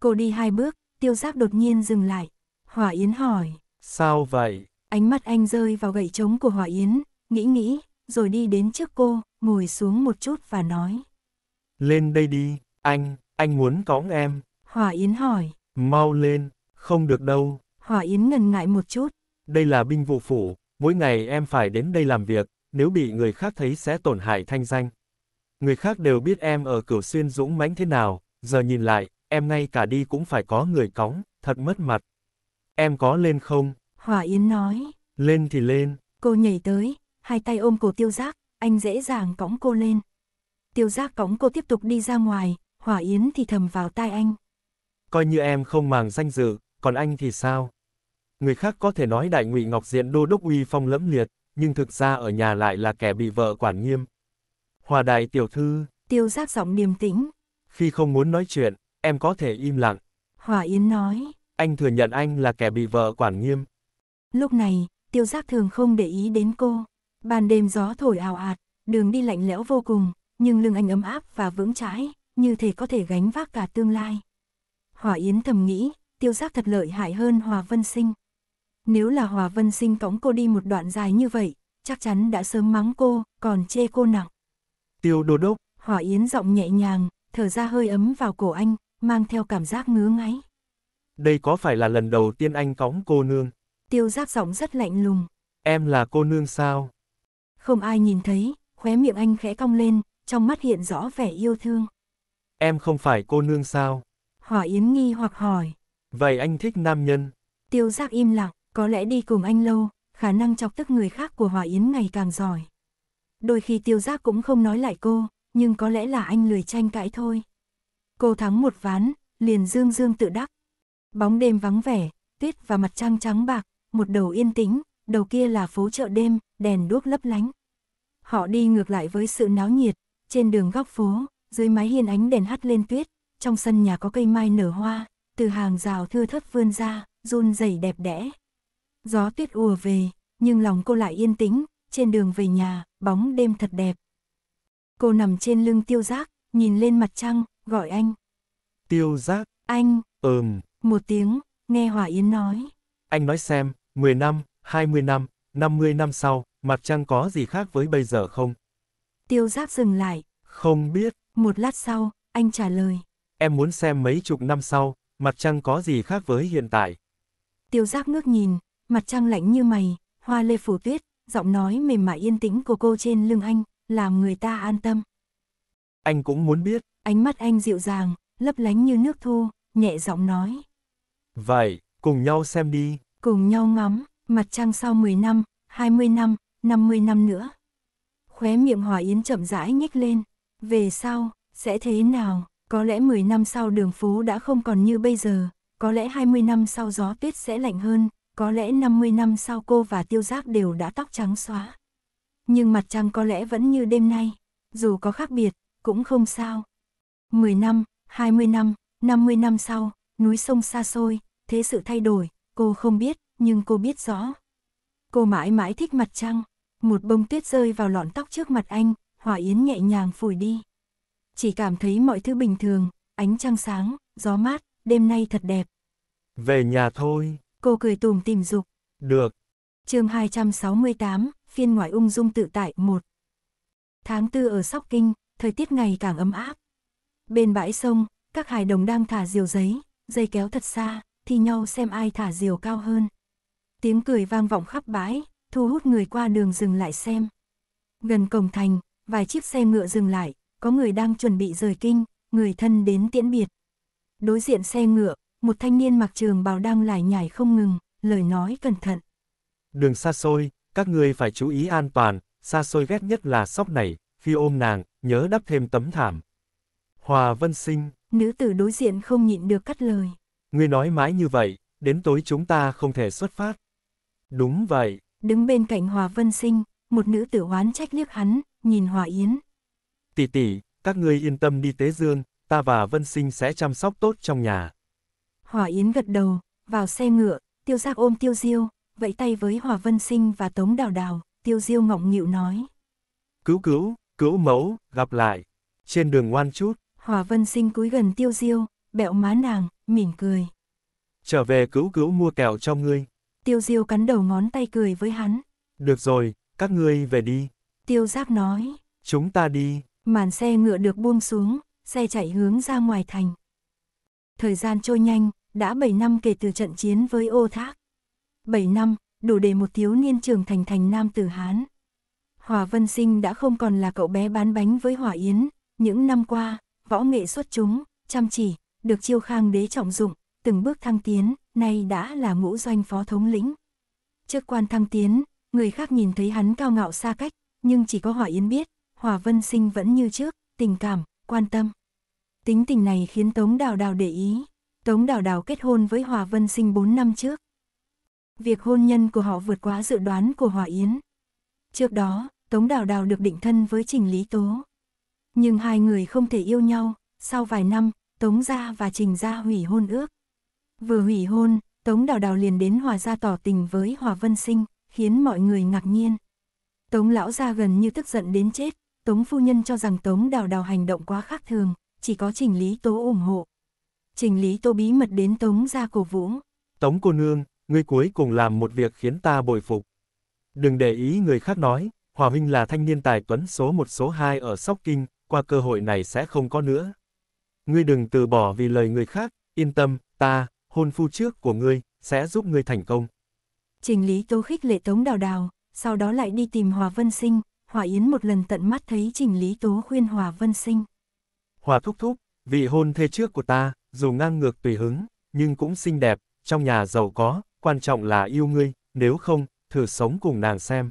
Cô đi hai bước, tiêu giác đột nhiên dừng lại. Hỏa Yến hỏi. Sao vậy? Ánh mắt anh rơi vào gậy trống của Hỏa Yến, nghĩ nghĩ, rồi đi đến trước cô, ngồi xuống một chút và nói. Lên đây đi, anh. Anh muốn cõng em. Hòa Yến hỏi. Mau lên, không được đâu. Hòa Yến ngần ngại một chút. Đây là binh vụ phủ, mỗi ngày em phải đến đây làm việc, nếu bị người khác thấy sẽ tổn hại thanh danh. Người khác đều biết em ở cửu xuyên dũng mãnh thế nào, giờ nhìn lại, em ngay cả đi cũng phải có người cõng, thật mất mặt. Em có lên không? Hòa Yến nói. Lên thì lên. Cô nhảy tới, hai tay ôm cổ tiêu giác, anh dễ dàng cõng cô lên. Tiêu giác cõng cô tiếp tục đi ra ngoài, Hỏa Yến thì thầm vào tai anh. Coi như em không màng danh dự, còn anh thì sao? Người khác có thể nói đại ngụy Ngọc Diện đô đốc uy phong lẫm liệt, nhưng thực ra ở nhà lại là kẻ bị vợ quản nghiêm. Hòa đại tiểu thư. Tiêu giác giọng điềm tĩnh. Khi không muốn nói chuyện, em có thể im lặng. Hòa Yến nói. Anh thừa nhận anh là kẻ bị vợ quản nghiêm. Lúc này, tiêu giác thường không để ý đến cô. Ban đêm gió thổi ào ạt, đường đi lạnh lẽo vô cùng, nhưng lưng anh ấm áp và vững chãi như thể có thể gánh vác cả tương lai. Hòa Yến thầm nghĩ, tiêu giác thật lợi hại hơn Hòa Vân Sinh. Nếu là Hòa Vân Sinh cõng cô đi một đoạn dài như vậy, chắc chắn đã sớm mắng cô, còn chê cô nặng. Tiêu đồ đốc. Hòa Yến giọng nhẹ nhàng, thở ra hơi ấm vào cổ anh, mang theo cảm giác ngứa ngáy. Đây có phải là lần đầu tiên anh cõng cô nương? Tiêu giác giọng rất lạnh lùng. Em là cô nương sao? Không ai nhìn thấy, khóe miệng anh khẽ cong lên, trong mắt hiện rõ vẻ yêu thương. Em không phải cô nương sao? Hỏa Yến nghi hoặc hỏi. Vậy anh thích nam nhân? Tiêu giác im lặng, có lẽ đi cùng anh lâu, khả năng chọc tức người khác của Hỏa Yến ngày càng giỏi. Đôi khi tiêu giác cũng không nói lại cô, nhưng có lẽ là anh lười tranh cãi thôi. Cô thắng một ván, liền dương dương tự đắc. Bóng đêm vắng vẻ, tuyết và mặt trăng trắng bạc, một đầu yên tĩnh, đầu kia là phố chợ đêm, đèn đuốc lấp lánh. Họ đi ngược lại với sự náo nhiệt, trên đường góc phố, dưới mái hiên ánh đèn hắt lên tuyết, trong sân nhà có cây mai nở hoa, từ hàng rào thưa thớt vươn ra, run rẩy đẹp đẽ. Gió tuyết ùa về, nhưng lòng cô lại yên tĩnh, trên đường về nhà, bóng đêm thật đẹp. Cô nằm trên lưng tiêu giác, nhìn lên mặt trăng, gọi anh. Tiêu giác. Anh. Ừm. Một tiếng, nghe Hòa Yến nói. Anh nói xem, 10 năm, 20 năm, 50 năm sau, mặt trăng có gì khác với bây giờ không? Tiêu giác dừng lại. Không biết, một lát sau, anh trả lời. Em muốn xem mấy chục năm sau, mặt trăng có gì khác với hiện tại. Tiêu giác ngước nhìn, mặt trăng lạnh như mày, hoa lê phủ tuyết, giọng nói mềm mại yên tĩnh của cô trên lưng anh, làm người ta an tâm. Anh cũng muốn biết. Ánh mắt anh dịu dàng, lấp lánh như nước thu, nhẹ giọng nói. Vậy, cùng nhau xem đi. Cùng nhau ngắm, mặt trăng sau 10 năm, 20 năm, 50 năm nữa. Khóe miệng Hòa Yến chậm rãi nhếch lên. Về sau, sẽ thế nào? Có lẽ 10 năm sau đường phố đã không còn như bây giờ, có lẽ 20 năm sau gió tuyết sẽ lạnh hơn, có lẽ 50 năm sau cô và tiêu giác đều đã tóc trắng xóa. Nhưng mặt trăng có lẽ vẫn như đêm nay, dù có khác biệt, cũng không sao. 10 năm, 20 năm, 50 năm sau, núi sông xa xôi, thế sự thay đổi, cô không biết, nhưng cô biết rõ. Cô mãi mãi thích mặt trăng, một bông tuyết rơi vào lọn tóc trước mặt anh, Hòa Yến nhẹ nhàng phủi đi. Chỉ cảm thấy mọi thứ bình thường, ánh trăng sáng, gió mát, đêm nay thật đẹp. Về nhà thôi. Cô cười tùm tìm dục. Được. chương 268, phiên ngoại ung dung tự tại 1. Tháng 4 ở Sóc Kinh, thời tiết ngày càng ấm áp. Bên bãi sông, các hài đồng đang thả diều giấy, dây kéo thật xa, thi nhau xem ai thả diều cao hơn. Tiếng cười vang vọng khắp bãi, thu hút người qua đường dừng lại xem. Gần cổng thành, vài chiếc xe ngựa dừng lại, có người đang chuẩn bị rời kinh, người thân đến tiễn biệt. Đối diện xe ngựa, một thanh niên mặc trường bào đang lải nhải không ngừng, lời nói cẩn thận. Đường xa xôi, các ngươi phải chú ý an toàn, xa xôi ghét nhất là sóc này, phi ôm nàng, nhớ đắp thêm tấm thảm. Hòa Vân Sinh. Nữ tử đối diện không nhịn được cắt lời. Ngươi nói mãi như vậy, đến tối chúng ta không thể xuất phát. Đúng vậy. Đứng bên cạnh Hòa Vân Sinh, một nữ tử oán trách liếc hắn, nhìn Hòa Yến. Tỷ tỷ, các ngươi yên tâm đi Tế Dương, ta và Vân Sinh sẽ chăm sóc tốt trong nhà. Hòa Yến gật đầu, vào xe ngựa, tiêu giác ôm tiêu diêu, vẫy tay với Hòa Vân Sinh và Tống Đào Đào, tiêu diêu ngọng nghịu nói. Cứu cứu, cứu mẫu, gặp lại. Trên đường ngoan chút. Hòa Vân Sinh cúi gần tiêu diêu, bẹo má nàng, mỉm cười. Trở về cứu cứu mua kẹo cho ngươi. Tiêu diêu cắn đầu ngón tay cười với hắn. Được rồi, các ngươi về đi tiêu giác nói. Chúng ta đi. Màn xe ngựa được buông xuống, xe chạy hướng ra ngoài thành. Thời gian trôi nhanh, đã 7 năm kể từ trận chiến với ô thác. 7 năm, đủ để một thiếu niên trưởng thành thành nam tử Hán. Hòa Vân Sinh đã không còn là cậu bé bán bánh với Hòa Yến, những năm qua, võ nghệ xuất chúng, chăm chỉ, được chiêu khang đế trọng dụng, từng bước thăng tiến, nay đã là ngũ doanh phó thống lĩnh. Trước quan thăng tiến, người khác nhìn thấy hắn cao ngạo xa cách, nhưng chỉ có Hòa Yến biết, Hòa Vân Sinh vẫn như trước, tình cảm, quan tâm. Tính tình này khiến Tống Đào Đào để ý. Tống Đào Đào kết hôn với Hòa Vân Sinh 4 năm trước. Việc hôn nhân của họ vượt quá dự đoán của Hòa Yến. Trước đó, Tống Đào Đào được định thân với Trình Lý Tố. Nhưng hai người không thể yêu nhau, sau vài năm, Tống Gia và Trình Gia hủy hôn ước. Vừa hủy hôn, Tống Đào Đào liền đến Hòa Gia tỏ tình với Hòa Vân Sinh, khiến mọi người ngạc nhiên. Tống lão ra gần như tức giận đến chết, Tống phu nhân cho rằng Tống đào đào hành động quá khác thường, chỉ có Trình Lý Tố ủng hộ. Trình Lý Tố bí mật đến Tống ra cổ vũ. Tống cô nương, ngươi cuối cùng làm một việc khiến ta bồi phục. Đừng để ý người khác nói, Hòa Huynh là thanh niên tài tuấn số một số 2 ở Sóc Kinh, qua cơ hội này sẽ không có nữa. Ngươi đừng từ bỏ vì lời người khác, yên tâm, ta, hôn phu trước của ngươi, sẽ giúp ngươi thành công. Trình Lý Tố khích lệ Tống Đào Đào, sau đó lại đi tìm Hòa Vân Sinh, Hòa Yến một lần tận mắt thấy Trình Lý Tố khuyên Hòa Vân Sinh. Hòa thúc thúc, vị hôn thê trước của ta, dù ngang ngược tùy hứng, nhưng cũng xinh đẹp, trong nhà giàu có, quan trọng là yêu ngươi, nếu không, thử sống cùng nàng xem.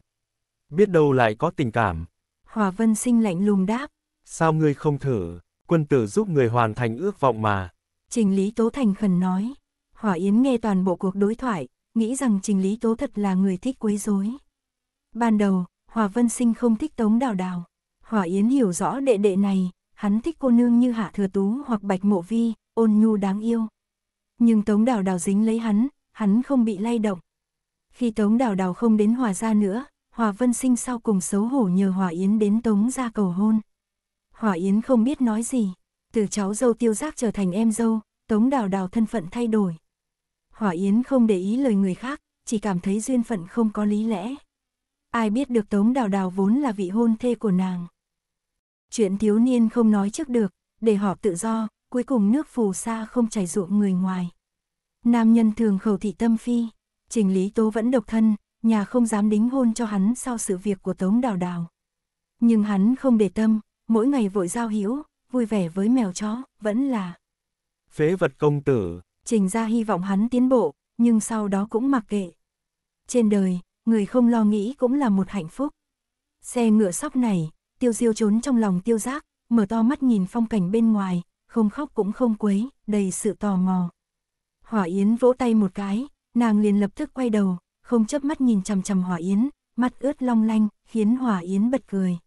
Biết đâu lại có tình cảm. Hòa Vân Sinh lạnh lùng đáp. Sao ngươi không thử, quân tử giúp người hoàn thành ước vọng mà. Trình Lý Tố Thành khẩn nói. hòa Yến nghe toàn bộ cuộc đối thoại, nghĩ rằng Trình Lý Tố thật là người thích quấy rối. Ban đầu, Hòa Vân Sinh không thích Tống Đào Đào. Hòa Yến hiểu rõ đệ đệ này, hắn thích cô nương như Hạ Thừa Tú hoặc Bạch Mộ Vi, ôn nhu đáng yêu. Nhưng Tống Đào Đào dính lấy hắn, hắn không bị lay động. Khi Tống Đào Đào không đến Hòa gia nữa, Hòa Vân Sinh sau cùng xấu hổ nhờ Hòa Yến đến Tống gia cầu hôn. Hòa Yến không biết nói gì, từ cháu dâu tiêu giác trở thành em dâu, Tống Đào Đào thân phận thay đổi. Hòa Yến không để ý lời người khác, chỉ cảm thấy duyên phận không có lý lẽ ai biết được Tống Đào Đào vốn là vị hôn thê của nàng. Chuyện thiếu niên không nói trước được, để họ tự do, cuối cùng nước phù sa không chảy ruộng người ngoài. Nam nhân thường khẩu thị tâm phi, trình lý tố vẫn độc thân, nhà không dám đính hôn cho hắn sau sự việc của Tống Đào Đào. Nhưng hắn không để tâm, mỗi ngày vội giao hữu, vui vẻ với mèo chó, vẫn là phế vật công tử. Trình ra hy vọng hắn tiến bộ, nhưng sau đó cũng mặc kệ. Trên đời, người không lo nghĩ cũng là một hạnh phúc. Xe ngựa sóc này, tiêu diêu trốn trong lòng tiêu giác, mở to mắt nhìn phong cảnh bên ngoài, không khóc cũng không quấy, đầy sự tò mò. Hỏa Yến vỗ tay một cái, nàng liền lập tức quay đầu, không chớp mắt nhìn chằm chằm Hỏa Yến, mắt ướt long lanh, khiến Hỏa Yến bật cười.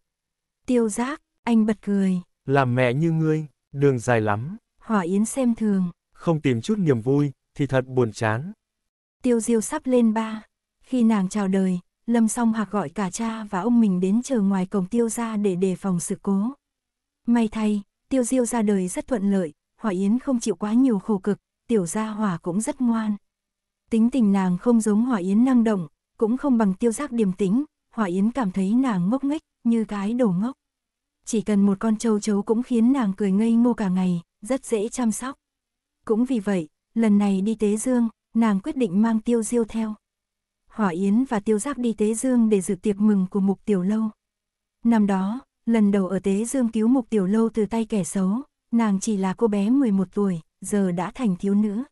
Tiêu giác, anh bật cười. Làm mẹ như ngươi, đường dài lắm. Hỏa Yến xem thường. Không tìm chút niềm vui, thì thật buồn chán. Tiêu diêu sắp lên ba. Khi nàng chào đời, Lâm Song Hạc gọi cả cha và ông mình đến chờ ngoài cổng tiêu ra để đề phòng sự cố. May thay, tiêu diêu ra đời rất thuận lợi, Hỏa Yến không chịu quá nhiều khổ cực, tiểu gia hỏa cũng rất ngoan. Tính tình nàng không giống Hỏa Yến năng động, cũng không bằng tiêu giác điềm tĩnh, Hỏa Yến cảm thấy nàng ngốc nghếch như cái đồ ngốc. Chỉ cần một con châu chấu cũng khiến nàng cười ngây ngô cả ngày, rất dễ chăm sóc. Cũng vì vậy, lần này đi Tế Dương, nàng quyết định mang tiêu diêu theo. Hỏa Yến và Tiêu Giáp đi Tế Dương để dự tiệc mừng của Mục Tiểu Lâu. Năm đó, lần đầu ở Tế Dương cứu Mục Tiểu Lâu từ tay kẻ xấu, nàng chỉ là cô bé 11 tuổi, giờ đã thành thiếu nữ.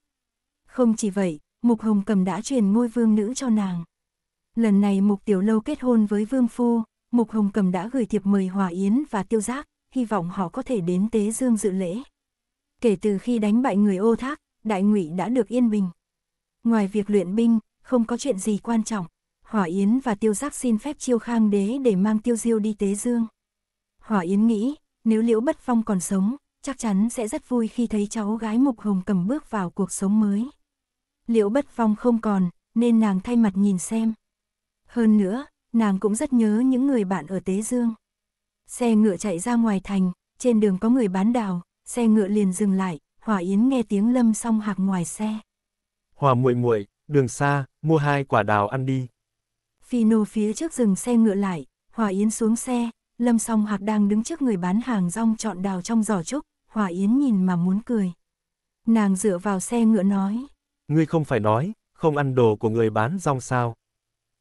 Không chỉ vậy, Mục Hồng Cầm đã truyền ngôi vương nữ cho nàng. Lần này Mục Tiểu Lâu kết hôn với Vương Phu, Mục Hồng Cầm đã gửi thiệp mời Hòa Yến và Tiêu Giác, hy vọng họ có thể đến Tế Dương dự lễ. Kể từ khi đánh bại người ô thác, Đại Ngụy đã được yên bình. Ngoài việc luyện binh, không có chuyện gì quan trọng. Hỏa Yến và Tiêu Giác xin phép Chiêu Khang Đế để mang Tiêu Diêu đi Tế Dương. Hỏa Yến nghĩ, nếu Liễu Bất Phong còn sống, chắc chắn sẽ rất vui khi thấy cháu gái Mục Hồng cầm bước vào cuộc sống mới. Liễu Bất Phong không còn, nên nàng thay mặt nhìn xem. Hơn nữa, nàng cũng rất nhớ những người bạn ở Tế Dương. Xe ngựa chạy ra ngoài thành, trên đường có người bán đào, xe ngựa liền dừng lại, Hỏa Yến nghe tiếng Lâm Song Hạc ngoài xe. hỏa muội muội, Đường xa, mua hai quả đào ăn đi. Phino phía trước rừng xe ngựa lại, Hòa Yến xuống xe, Lâm Song Hạc đang đứng trước người bán hàng rong chọn đào trong giỏ trúc, Hòa Yến nhìn mà muốn cười. Nàng dựa vào xe ngựa nói. Ngươi không phải nói, không ăn đồ của người bán rong sao.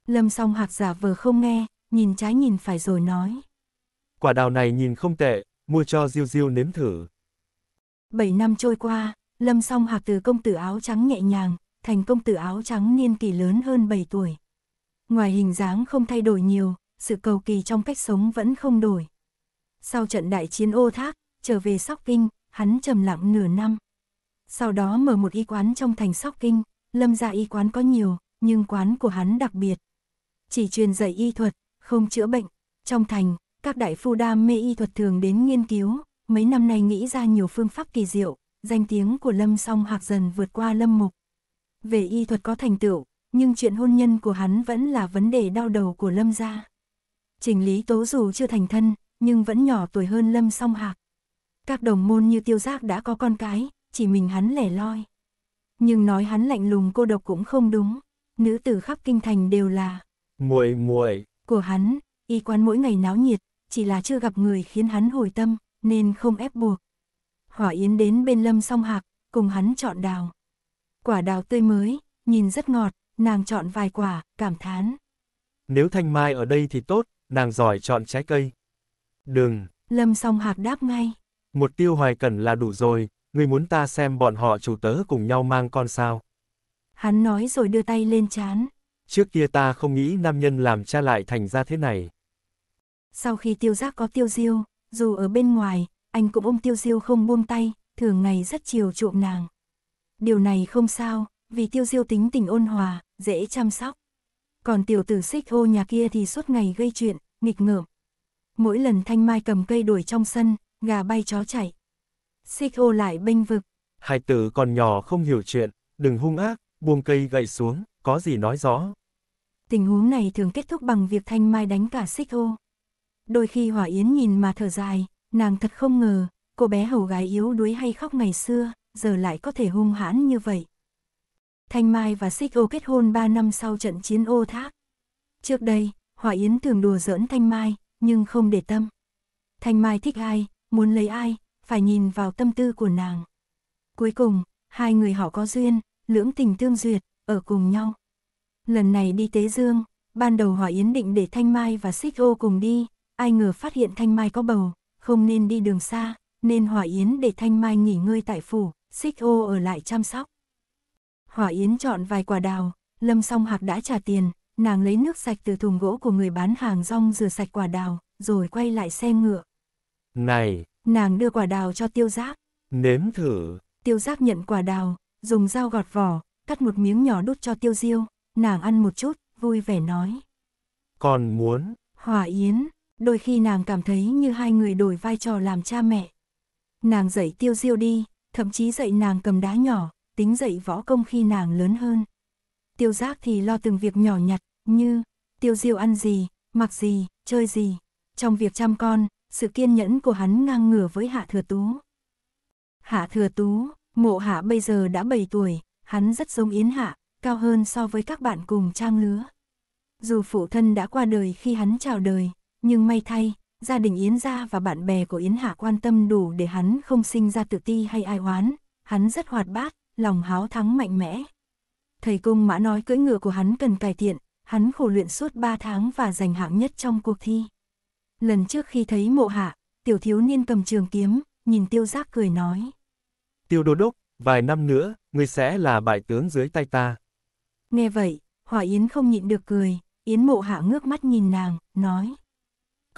Lâm Song Hạc giả vờ không nghe, nhìn trái nhìn phải rồi nói. Quả đào này nhìn không tệ, mua cho Diêu Diêu nếm thử. Bảy năm trôi qua, Lâm Song Hạc từ công tử áo trắng nhẹ nhàng, thành công tử áo trắng niên kỳ lớn hơn 7 tuổi. Ngoài hình dáng không thay đổi nhiều, sự cầu kỳ trong cách sống vẫn không đổi. Sau trận đại chiến ô thác, trở về Sóc Kinh, hắn trầm lặng nửa năm. Sau đó mở một y quán trong thành Sóc Kinh, lâm gia y quán có nhiều, nhưng quán của hắn đặc biệt. Chỉ truyền dạy y thuật, không chữa bệnh. Trong thành, các đại phu đam mê y thuật thường đến nghiên cứu, mấy năm nay nghĩ ra nhiều phương pháp kỳ diệu, danh tiếng của lâm song hạc dần vượt qua lâm mục về y thuật có thành tựu, nhưng chuyện hôn nhân của hắn vẫn là vấn đề đau đầu của Lâm gia. Trình Lý Tố dù chưa thành thân, nhưng vẫn nhỏ tuổi hơn Lâm Song Hạc. Các đồng môn như tiêu giác đã có con cái, chỉ mình hắn lẻ loi. Nhưng nói hắn lạnh lùng cô độc cũng không đúng, nữ tử khắp kinh thành đều là muội muội của hắn, y quán mỗi ngày náo nhiệt, chỉ là chưa gặp người khiến hắn hồi tâm, nên không ép buộc. Hỏa Yến đến bên Lâm Song Hạc, cùng hắn chọn đào quả đào tươi mới, nhìn rất ngọt, nàng chọn vài quả, cảm thán. Nếu thanh mai ở đây thì tốt, nàng giỏi chọn trái cây. Đừng. Lâm song hạc đáp ngay. Một tiêu hoài cần là đủ rồi, ngươi muốn ta xem bọn họ chủ tớ cùng nhau mang con sao. Hắn nói rồi đưa tay lên chán. Trước kia ta không nghĩ nam nhân làm cha lại thành ra thế này. Sau khi tiêu giác có tiêu diêu, dù ở bên ngoài, anh cũng ôm tiêu diêu không buông tay, thường ngày rất chiều chuộng nàng. Điều này không sao, vì tiêu diêu tính tình ôn hòa, dễ chăm sóc. Còn tiểu tử xích ô nhà kia thì suốt ngày gây chuyện, nghịch ngợm. Mỗi lần thanh mai cầm cây đuổi trong sân, gà bay chó chạy. Xích ô lại bênh vực. hải tử còn nhỏ không hiểu chuyện, đừng hung ác, buông cây gậy xuống, có gì nói rõ. Tình huống này thường kết thúc bằng việc thanh mai đánh cả xích ô. Đôi khi hỏa yến nhìn mà thở dài, nàng thật không ngờ, cô bé hầu gái yếu đuối hay khóc ngày xưa, giờ lại có thể hung hãn như vậy. Thanh Mai và Sích Ô kết hôn 3 năm sau trận chiến ô thác. Trước đây, Hòa Yến thường đùa giỡn Thanh Mai, nhưng không để tâm. Thanh Mai thích ai, muốn lấy ai, phải nhìn vào tâm tư của nàng. Cuối cùng, hai người họ có duyên, lưỡng tình tương duyệt, ở cùng nhau. Lần này đi Tế Dương, ban đầu Hòa Yến định để Thanh Mai và Sích Ô cùng đi, ai ngờ phát hiện Thanh Mai có bầu, không nên đi đường xa, nên Hòa Yến để Thanh Mai nghỉ ngơi tại phủ, xích ô ở lại chăm sóc. Hỏa Yến chọn vài quả đào, Lâm Song Hạc đã trả tiền, nàng lấy nước sạch từ thùng gỗ của người bán hàng rong rửa sạch quả đào, rồi quay lại xe ngựa. Này! Nàng đưa quả đào cho tiêu giác. Nếm thử! Tiêu giác nhận quả đào, dùng dao gọt vỏ, cắt một miếng nhỏ đút cho tiêu diêu, nàng ăn một chút, vui vẻ nói. Còn muốn? Hỏa Yến, đôi khi nàng cảm thấy như hai người đổi vai trò làm cha mẹ. Nàng dạy tiêu diêu đi, thậm chí dạy nàng cầm đá nhỏ, tính dạy võ công khi nàng lớn hơn. Tiêu giác thì lo từng việc nhỏ nhặt, như tiêu diêu ăn gì, mặc gì, chơi gì. Trong việc chăm con, sự kiên nhẫn của hắn ngang ngửa với hạ thừa tú. Hạ thừa tú, mộ hạ bây giờ đã 7 tuổi, hắn rất giống yến hạ, cao hơn so với các bạn cùng trang lứa. Dù phụ thân đã qua đời khi hắn chào đời, nhưng may thay, gia đình Yến Gia và bạn bè của Yến Hạ quan tâm đủ để hắn không sinh ra tự ti hay ai oán, hắn rất hoạt bát, lòng háo thắng mạnh mẽ. Thầy cung mã nói cưỡi ngựa của hắn cần cải thiện, hắn khổ luyện suốt 3 tháng và giành hạng nhất trong cuộc thi. Lần trước khi thấy mộ hạ, tiểu thiếu niên cầm trường kiếm, nhìn tiêu giác cười nói. Tiêu đô đốc, vài năm nữa, người sẽ là bại tướng dưới tay ta. Nghe vậy, Hỏa Yến không nhịn được cười, Yến mộ hạ ngước mắt nhìn nàng, nói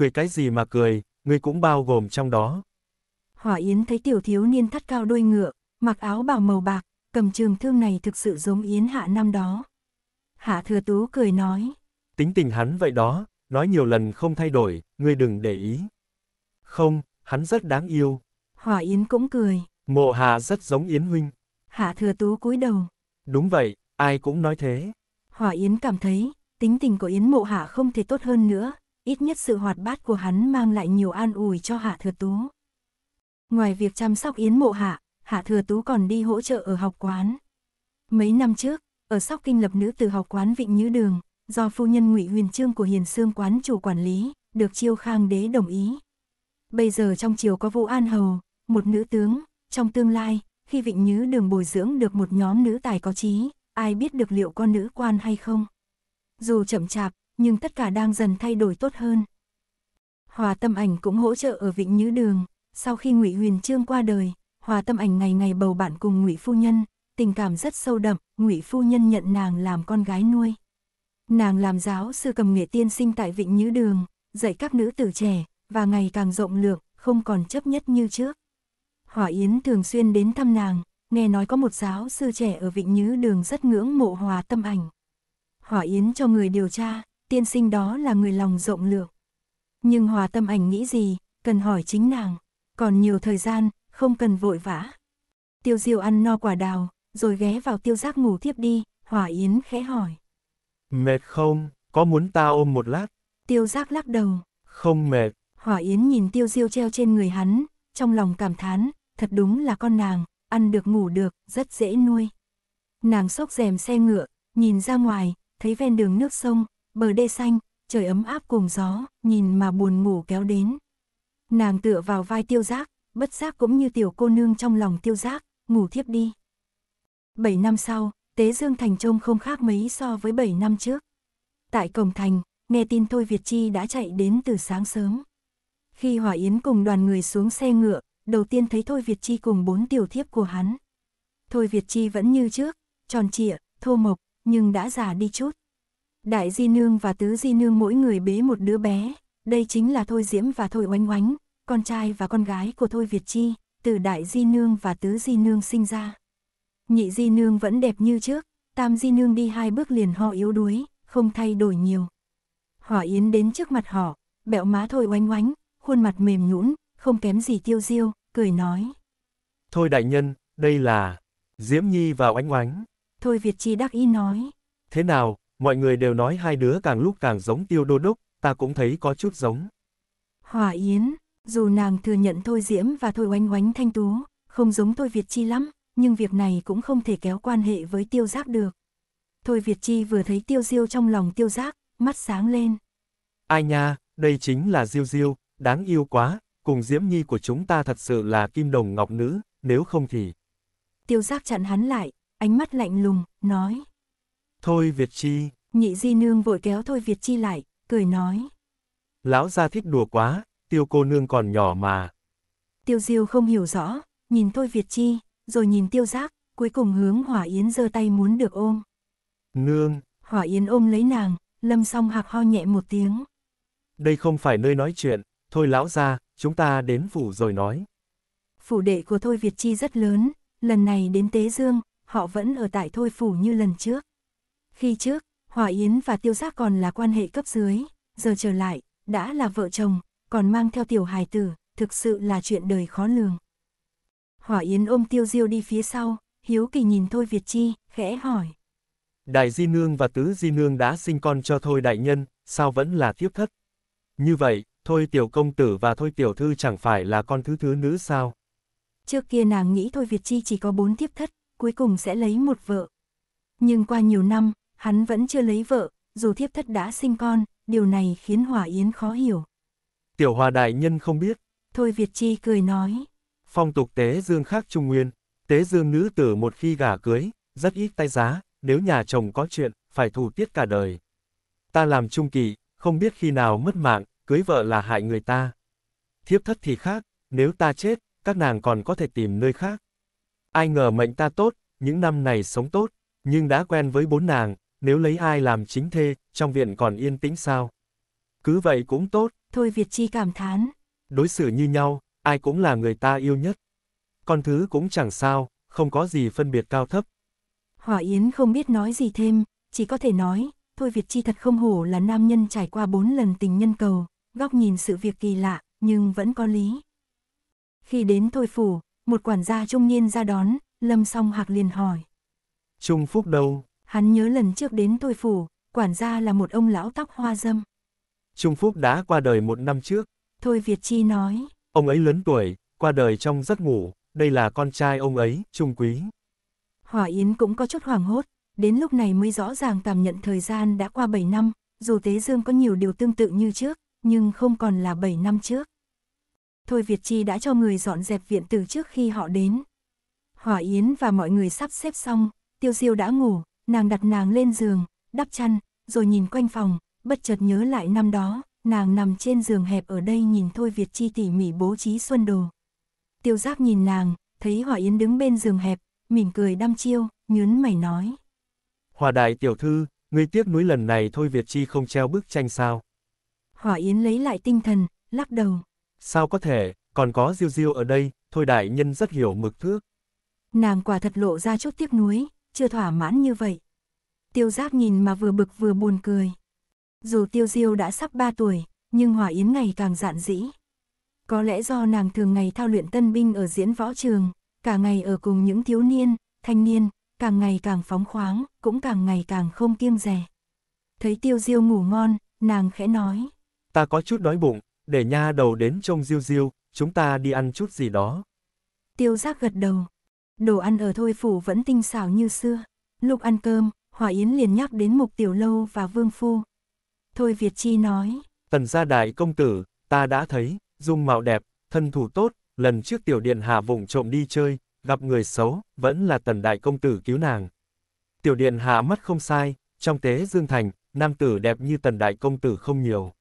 cười cái gì mà cười, ngươi cũng bao gồm trong đó. Hỏa Yến thấy tiểu thiếu niên thắt cao đuôi ngựa, mặc áo bào màu bạc, cầm trường thương này thực sự giống Yến Hạ năm đó. Hạ Thừa Tú cười nói. Tính tình hắn vậy đó, nói nhiều lần không thay đổi, ngươi đừng để ý. Không, hắn rất đáng yêu. Hỏa Yến cũng cười. Mộ Hà rất giống Yến Huynh. Hạ Thừa Tú cúi đầu. Đúng vậy, ai cũng nói thế. Hỏa Yến cảm thấy, tính tình của Yến Mộ Hạ không thể tốt hơn nữa, ít nhất sự hoạt bát của hắn mang lại nhiều an ủi cho Hạ Thừa Tú. Ngoài việc chăm sóc Yến Mộ Hạ, Hạ Thừa Tú còn đi hỗ trợ ở học quán. Mấy năm trước, ở Sóc Kinh lập nữ từ học quán Vịnh Nhữ Đường, do phu nhân Ngụy Huyền Trương của Hiền Sương quán chủ quản lý, được Chiêu Khang đế đồng ý. Bây giờ trong triều có Vũ An Hầu, một nữ tướng, trong tương lai, khi Vịnh Nhứ Đường bồi dưỡng được một nhóm nữ tài có trí, ai biết được liệu con nữ quan hay không. Dù chậm chạp, nhưng tất cả đang dần thay đổi tốt hơn. Hòa Tâm Ảnh cũng hỗ trợ ở Vịnh Nhữ Đường, sau khi Ngụy Huyền Trương qua đời, Hòa Tâm Ảnh ngày ngày bầu bạn cùng Ngụy phu nhân, tình cảm rất sâu đậm, Ngụy phu nhân nhận nàng làm con gái nuôi. Nàng làm giáo sư cầm nghệ tiên sinh tại Vịnh Nhữ Đường, dạy các nữ tử trẻ và ngày càng rộng lượng, không còn chấp nhất như trước. Hỏa Yến thường xuyên đến thăm nàng, nghe nói có một giáo sư trẻ ở Vịnh Nhữ Đường rất ngưỡng mộ Hòa Tâm Ảnh. Hỏa Yến cho người điều tra, tiên sinh đó là người lòng rộng lượng. Nhưng hòa tâm ảnh nghĩ gì, cần hỏi chính nàng, còn nhiều thời gian, không cần vội vã. Tiêu diêu ăn no quả đào, rồi ghé vào tiêu giác ngủ tiếp đi, hòa yến khẽ hỏi. Mệt không, có muốn ta ôm một lát? Tiêu giác lắc đầu. Không mệt. Hỏa Yến nhìn tiêu diêu treo trên người hắn, trong lòng cảm thán, thật đúng là con nàng, ăn được ngủ được, rất dễ nuôi. Nàng sốc rèm xe ngựa, nhìn ra ngoài, thấy ven đường nước sông, bờ đê xanh, trời ấm áp cùng gió, nhìn mà buồn ngủ kéo đến. Nàng tựa vào vai tiêu giác, bất giác cũng như tiểu cô nương trong lòng tiêu giác, ngủ thiếp đi. bảy năm sau, Tế Dương Thành trông không khác mấy so với bảy năm trước. Tại cổng thành, nghe tin Thôi Việt Chi đã chạy đến từ sáng sớm. Khi Hỏa Yến cùng đoàn người xuống xe ngựa, đầu tiên thấy Thôi Việt Chi cùng bốn tiểu thiếp của hắn. Thôi Việt Chi vẫn như trước, tròn trịa, thô mộc, nhưng đã già đi chút. Đại Di Nương và Tứ Di Nương mỗi người bế một đứa bé, đây chính là Thôi Diễm và Thôi Oánh Oánh, con trai và con gái của Thôi Việt Chi, từ Đại Di Nương và Tứ Di Nương sinh ra. Nhị Di Nương vẫn đẹp như trước, Tam Di Nương đi hai bước liền ho yếu đuối, không thay đổi nhiều. Hỏa Yến đến trước mặt họ, bẹo má Thôi Oánh Oánh, khuôn mặt mềm nhũn, không kém gì tiêu diêu, cười nói. Thôi đại nhân, đây là Diễm Nhi và Oánh Oánh. Thôi Việt Chi đắc ý nói. Thế nào, mọi người đều nói hai đứa càng lúc càng giống tiêu đô đốc, ta cũng thấy có chút giống. Hòa Yến, dù nàng thừa nhận Thôi Diễm và Thôi Oanh Oánh Thanh Tú, không giống Thôi Việt Chi lắm, nhưng việc này cũng không thể kéo quan hệ với tiêu giác được. Thôi Việt Chi vừa thấy tiêu diêu trong lòng tiêu giác, mắt sáng lên. Ai nha, đây chính là diêu diêu, đáng yêu quá, cùng Diễm Nhi của chúng ta thật sự là kim đồng ngọc nữ, nếu không thì... Tiêu giác chặn hắn lại, ánh mắt lạnh lùng, nói. Thôi Việt Chi. Nhị di nương vội kéo Thôi Việt Chi lại, cười nói. Lão gia thích đùa quá, tiêu cô nương còn nhỏ mà. Tiêu diêu không hiểu rõ, nhìn Thôi Việt Chi, rồi nhìn tiêu giác, cuối cùng hướng Hỏa Yến giơ tay muốn được ôm. Nương. Hỏa Yến ôm lấy nàng, lâm song hạc ho nhẹ một tiếng. Đây không phải nơi nói chuyện, thôi lão gia chúng ta đến phủ rồi nói. Phủ đệ của Thôi Việt Chi rất lớn, lần này đến Tế Dương, họ vẫn ở tại Thôi Phủ như lần trước. Khi trước, Hòa Yến và Tiêu Giác còn là quan hệ cấp dưới, giờ trở lại, đã là vợ chồng, còn mang theo tiểu hài tử, thực sự là chuyện đời khó lường. Hỏa Yến ôm Tiêu Diêu đi phía sau, hiếu kỳ nhìn Thôi Việt Chi, khẽ hỏi. Đại Di Nương và Tứ Di Nương đã sinh con cho Thôi Đại Nhân, sao vẫn là thiếp thất? Như vậy, Thôi Tiểu Công Tử và Thôi Tiểu Thư chẳng phải là con thứ thứ nữ sao? Trước kia nàng nghĩ Thôi Việt Chi chỉ có bốn thiếp thất, cuối cùng sẽ lấy một vợ. Nhưng qua nhiều năm, hắn vẫn chưa lấy vợ, dù thiếp thất đã sinh con, điều này khiến Hòa Yến khó hiểu. Tiểu Hòa Đại Nhân không biết. Thôi Việt Chi cười nói. Phong tục tế dương khác Trung Nguyên, tế dương nữ tử một khi gả cưới, rất ít tay giá, nếu nhà chồng có chuyện, phải thủ tiết cả đời. Ta làm trung kỳ, không biết khi nào mất mạng, cưới vợ là hại người ta. Thiếp thất thì khác, nếu ta chết, các nàng còn có thể tìm nơi khác. Ai ngờ mệnh ta tốt, những năm này sống tốt, nhưng đã quen với bốn nàng, nếu lấy ai làm chính thê, trong viện còn yên tĩnh sao? Cứ vậy cũng tốt. Thôi Việt Chi cảm thán. Đối xử như nhau, ai cũng là người ta yêu nhất. Con thứ cũng chẳng sao, không có gì phân biệt cao thấp. Hỏa Yến không biết nói gì thêm, chỉ có thể nói, Thôi Việt Chi thật không hổ là nam nhân trải qua bốn lần tình nhân cầu, góc nhìn sự việc kỳ lạ, nhưng vẫn có lý. Khi đến Thôi Phủ, một quản gia trung niên ra đón, Lâm Song Hạc liền hỏi. Trung Phúc đâu? Hắn nhớ lần trước đến tôi phủ, quản gia là một ông lão tóc hoa dâm. Trung Phúc đã qua đời một năm trước. Thôi Việt Chi nói. Ông ấy lớn tuổi, qua đời trong giấc ngủ, đây là con trai ông ấy, Trung Quý. Hòa Yến cũng có chút hoảng hốt, đến lúc này mới rõ ràng cảm nhận thời gian đã qua 7 năm, dù Tế Dương có nhiều điều tương tự như trước, nhưng không còn là 7 năm trước. Thôi Việt Chi đã cho người dọn dẹp viện từ trước khi họ đến. Hòa Yến và mọi người sắp xếp xong, Tiêu Diêu đã ngủ, nàng đặt nàng lên giường, đắp chăn, rồi nhìn quanh phòng, bất chợt nhớ lại năm đó, nàng nằm trên giường hẹp ở đây nhìn Thôi Việt Chi tỉ mỉ bố trí xuân đồ. Tiêu giác nhìn nàng, thấy Hòa Yến đứng bên giường hẹp, mỉm cười đăm chiêu, nhớn mày nói. Hòa đại tiểu thư, ngươi tiếc núi lần này Thôi Việt Chi không treo bức tranh sao? Hòa Yến lấy lại tinh thần, lắc đầu. Sao có thể, còn có Diêu Diêu ở đây, Thôi đại nhân rất hiểu mực thước. Nàng quả thật lộ ra chút tiếc nuối, chưa thỏa mãn như vậy. Tiêu Giáp nhìn mà vừa bực vừa buồn cười. Dù Tiêu Diêu đã sắp 3 tuổi, nhưng Hòa Yến ngày càng dạn dĩ. Có lẽ do nàng thường ngày thao luyện tân binh ở diễn võ trường, cả ngày ở cùng những thiếu niên, thanh niên, càng ngày càng phóng khoáng, cũng càng ngày càng không kiêng rè. Thấy Tiêu Diêu ngủ ngon, nàng khẽ nói. Ta có chút đói bụng, để nha đầu đến trông Diêu Diêu, chúng ta đi ăn chút gì đó. Tiêu Giác gật đầu, đồ ăn ở Thôi Phủ vẫn tinh xảo như xưa. Lúc ăn cơm, Hòa Yến liền nhắc đến Mục Tiểu Lâu và Vương Phu. Thôi Việt Chi nói, Tần gia đại công tử, ta đã thấy, dung mạo đẹp, thân thủ tốt, lần trước Tiểu Điện Hạ vùng trộm đi chơi, gặp người xấu, vẫn là Tần đại công tử cứu nàng. Tiểu Điện Hạ mắt không sai, trong tế Dương Thành, nam tử đẹp như Tần đại công tử không nhiều.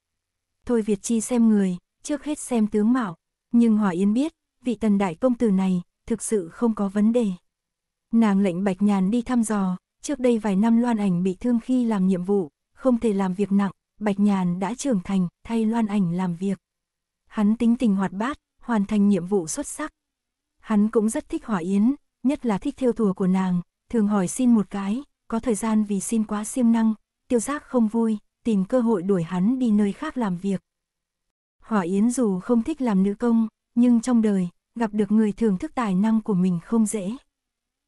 Thôi Việt Chi xem người, trước hết xem tướng mạo, nhưng Hòa Yến biết, vị Tần đại công tử này, thực sự không có vấn đề. Nàng lệnh Bạch Nhàn đi thăm dò, trước đây vài năm Loan Ảnh bị thương khi làm nhiệm vụ, không thể làm việc nặng, Bạch Nhàn đã trưởng thành, thay Loan Ảnh làm việc. Hắn tính tình hoạt bát, hoàn thành nhiệm vụ xuất sắc. Hắn cũng rất thích hỏa yến, nhất là thích theo thùa của nàng, thường hỏi xin một cái, có thời gian vì xin quá siêng năng, tiêu giác không vui, tìm cơ hội đuổi hắn đi nơi khác làm việc. Hỏa Yến dù không thích làm nữ công, nhưng trong đời, gặp được người thưởng thức tài năng của mình không dễ.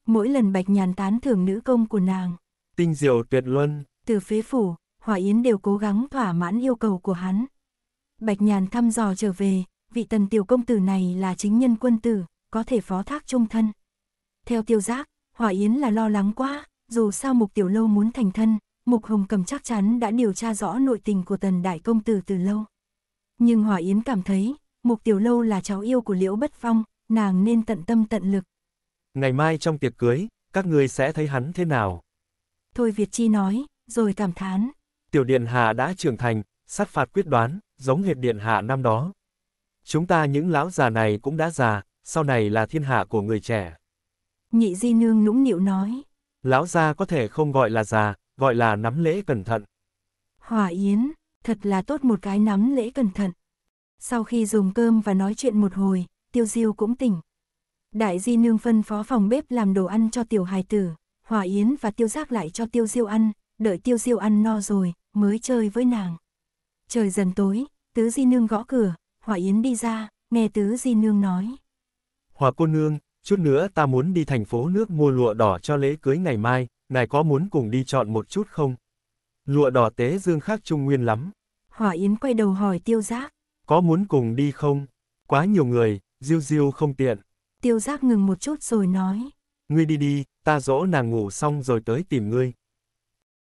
Mỗi lần Bạch Nhàn tán thưởng nữ công của nàng. Tinh diệu tuyệt luân. Từ phế phủ, Hòa Yến đều cố gắng thỏa mãn yêu cầu của hắn. Bạch Nhàn thăm dò trở về, vị tần tiểu công tử này là chính nhân quân tử, có thể phó thác trung thân. Theo tiêu giác, Hòa Yến là lo lắng quá, dù sao mục tiểu lâu muốn thành thân, mục hồng cầm chắc chắn đã điều tra rõ nội tình của tần đại công tử từ lâu. Nhưng Hòa Yến cảm thấy, Mục Tiểu Lâu là cháu yêu của Liễu Bất Phong, nàng nên tận tâm tận lực. Ngày mai trong tiệc cưới, các người sẽ thấy hắn thế nào? Thôi Việt Chi nói, rồi cảm thán. Tiểu Điện Hạ đã trưởng thành, sát phạt quyết đoán, giống hệt Điện Hạ năm đó. Chúng ta những lão già này cũng đã già, sau này là thiên hạ của người trẻ. Nhị Di Nương nũng nịu nói. Lão gia có thể không gọi là già, gọi là nắm lễ cẩn thận. Hòa Yến, thật là tốt một cái nắm lễ cẩn thận. Sau khi dùng cơm và nói chuyện một hồi, tiêu diêu cũng tỉnh. Đại di nương phân phó phòng bếp làm đồ ăn cho tiểu hài tử, hòa yến và tiêu giác lại cho tiêu diêu ăn, đợi tiêu diêu ăn no rồi, mới chơi với nàng. Trời dần tối, tứ di nương gõ cửa, hòa yến đi ra, nghe tứ di nương nói. Hòa cô nương, chút nữa ta muốn đi thành phố nước mua lụa đỏ cho lễ cưới ngày mai, ngài có muốn cùng đi chọn một chút không? Lụa đỏ tế dương khác trung nguyên lắm. hòa Yến quay đầu hỏi tiêu giác. Có muốn cùng đi không? Quá nhiều người, Diêu Diêu không tiện. Tiêu giác ngừng một chút rồi nói. Ngươi đi đi, ta dỗ nàng ngủ xong rồi tới tìm ngươi.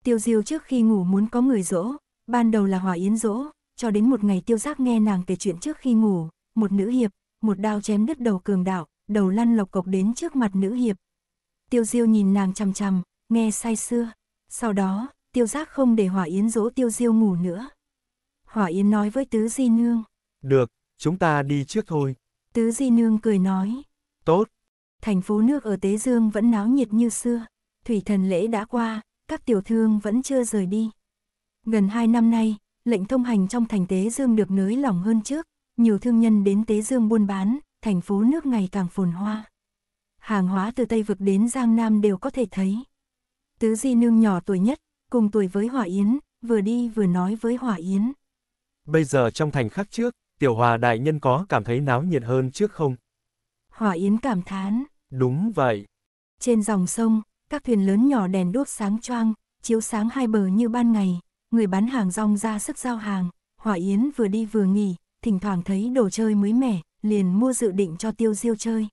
Tiêu Diêu trước khi ngủ muốn có người dỗ, ban đầu là Hòa Yến dỗ, cho đến một ngày Tiêu Giác nghe nàng kể chuyện trước khi ngủ, một nữ hiệp, một đao chém đứt đầu cường đạo, đầu lăn lộc cộc đến trước mặt nữ hiệp. Tiêu Diêu nhìn nàng chằm chằm, nghe say xưa. Sau đó, Tiêu Giác không để Hòa Yến dỗ Tiêu Diêu ngủ nữa. Hòa Yến nói với Tứ Di Nương, được, chúng ta đi trước thôi. Tứ Di Nương cười nói. Tốt. Thành phố nước ở Tế Dương vẫn náo nhiệt như xưa. Thủy thần lễ đã qua, các tiểu thương vẫn chưa rời đi. Gần hai năm nay, lệnh thông hành trong thành Tế Dương được nới lỏng hơn trước. Nhiều thương nhân đến Tế Dương buôn bán, thành phố nước ngày càng phồn hoa. Hàng hóa từ Tây Vực đến Giang Nam đều có thể thấy. Tứ Di Nương nhỏ tuổi nhất, cùng tuổi với Hỏa Yến, vừa đi vừa nói với Hỏa Yến. Bây giờ trong thành khác trước, tiểu hòa đại nhân có cảm thấy náo nhiệt hơn trước không? Hòa Yến cảm thán. Đúng vậy. Trên dòng sông, các thuyền lớn nhỏ đèn đuốc sáng choang, chiếu sáng hai bờ như ban ngày, người bán hàng rong ra sức giao hàng, Hòa Yến vừa đi vừa nghỉ, thỉnh thoảng thấy đồ chơi mới mẻ, liền mua dự định cho tiêu diêu chơi.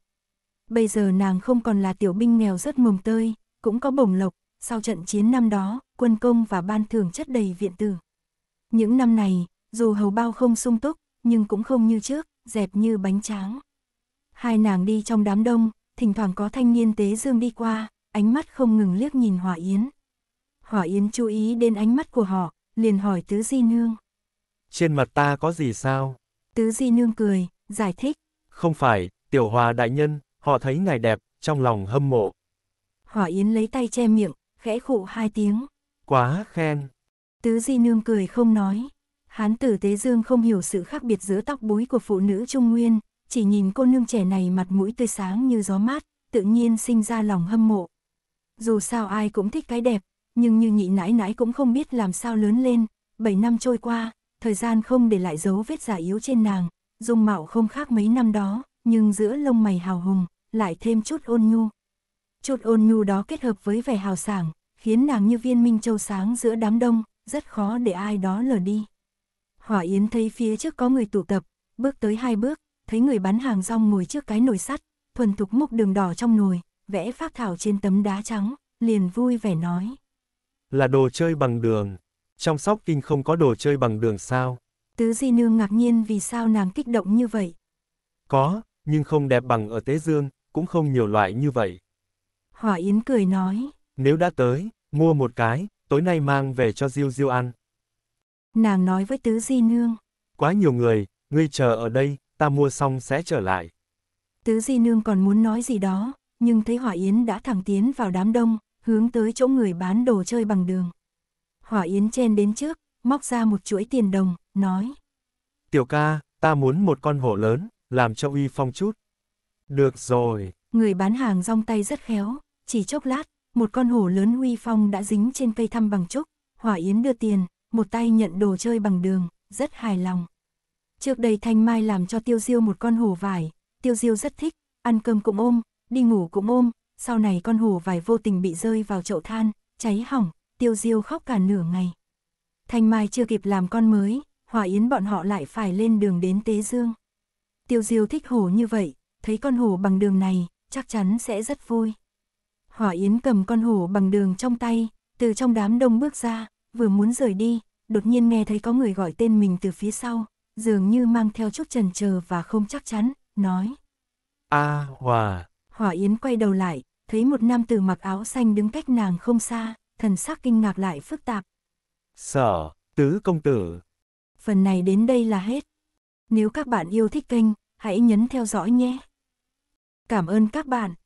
Bây giờ nàng không còn là tiểu binh nghèo rất mồm tơi, cũng có bổng lộc, sau trận chiến năm đó, quân công và ban thưởng chất đầy viện tử. Những năm này, dù hầu bao không sung túc, nhưng cũng không như trước, dẹp như bánh tráng. Hai nàng đi trong đám đông, thỉnh thoảng có thanh niên tế dương đi qua, ánh mắt không ngừng liếc nhìn Hỏa Yến. Hỏa Yến chú ý đến ánh mắt của họ, liền hỏi Tứ Di Nương. Trên mặt ta có gì sao? Tứ Di Nương cười, giải thích. Không phải, tiểu hòa đại nhân, họ thấy ngài đẹp, trong lòng hâm mộ. Hỏa Yến lấy tay che miệng, khẽ khụ hai tiếng. Quá khen. Tứ Di Nương cười không nói. Hán tử Tế Dương không hiểu sự khác biệt giữa tóc búi của phụ nữ Trung Nguyên, chỉ nhìn cô nương trẻ này mặt mũi tươi sáng như gió mát, tự nhiên sinh ra lòng hâm mộ. Dù sao ai cũng thích cái đẹp, nhưng như nhị nãi nãi cũng không biết làm sao lớn lên, 7 năm trôi qua, thời gian không để lại dấu vết giả yếu trên nàng, dung mạo không khác mấy năm đó, nhưng giữa lông mày hào hùng, lại thêm chút ôn nhu. Chút ôn nhu đó kết hợp với vẻ hào sảng, khiến nàng như viên minh châu sáng giữa đám đông, rất khó để ai đó lờ đi. Hỏa Yến thấy phía trước có người tụ tập, bước tới hai bước, thấy người bán hàng rong ngồi trước cái nồi sắt, thuần thục múc đường đỏ trong nồi, vẽ phác thảo trên tấm đá trắng, liền vui vẻ nói. Là đồ chơi bằng đường. Trong sóc kinh không có đồ chơi bằng đường sao? Tứ Di Nương ngạc nhiên vì sao nàng kích động như vậy. Có, nhưng không đẹp bằng ở Tế Dương, cũng không nhiều loại như vậy. Hỏa Yến cười nói. Nếu đã tới, mua một cái, tối nay mang về cho Diêu Diêu ăn. Nàng nói với Tứ Di Nương. Quá nhiều người, ngươi chờ ở đây, ta mua xong sẽ trở lại. Tứ Di Nương còn muốn nói gì đó, nhưng thấy Hỏa Yến đã thẳng tiến vào đám đông, hướng tới chỗ người bán đồ chơi bằng đường. Hỏa Yến chen đến trước, móc ra một chuỗi tiền đồng, nói. Tiểu ca, ta muốn một con hổ lớn, làm cho uy phong chút. Được rồi. Người bán hàng rong tay rất khéo, chỉ chốc lát, một con hổ lớn uy phong đã dính trên cây thăm bằng trúc. Hỏa Yến đưa tiền, một tay nhận đồ chơi bằng đường, rất hài lòng. Trước đây Thanh Mai làm cho Tiêu Diêu một con hổ vải, Tiêu Diêu rất thích, ăn cơm cũng ôm, đi ngủ cũng ôm, sau này con hổ vải vô tình bị rơi vào chậu than, cháy hỏng, Tiêu Diêu khóc cả nửa ngày. Thanh Mai chưa kịp làm con mới, Hòa Yến bọn họ lại phải lên đường đến Tế Dương. Tiêu Diêu thích hổ như vậy, thấy con hổ bằng đường này, chắc chắn sẽ rất vui. Hòa Yến cầm con hổ bằng đường trong tay, từ trong đám đông bước ra, vừa muốn rời đi, đột nhiên nghe thấy có người gọi tên mình từ phía sau, dường như mang theo chút trần chờ và không chắc chắn, nói. a à, Hòa. Hòa Yến quay đầu lại, thấy một nam tử mặc áo xanh đứng cách nàng không xa, thần sắc kinh ngạc lại phức tạp. Sở, tứ công tử. Phần này đến đây là hết. Nếu các bạn yêu thích kênh, hãy nhấn theo dõi nhé. Cảm ơn các bạn.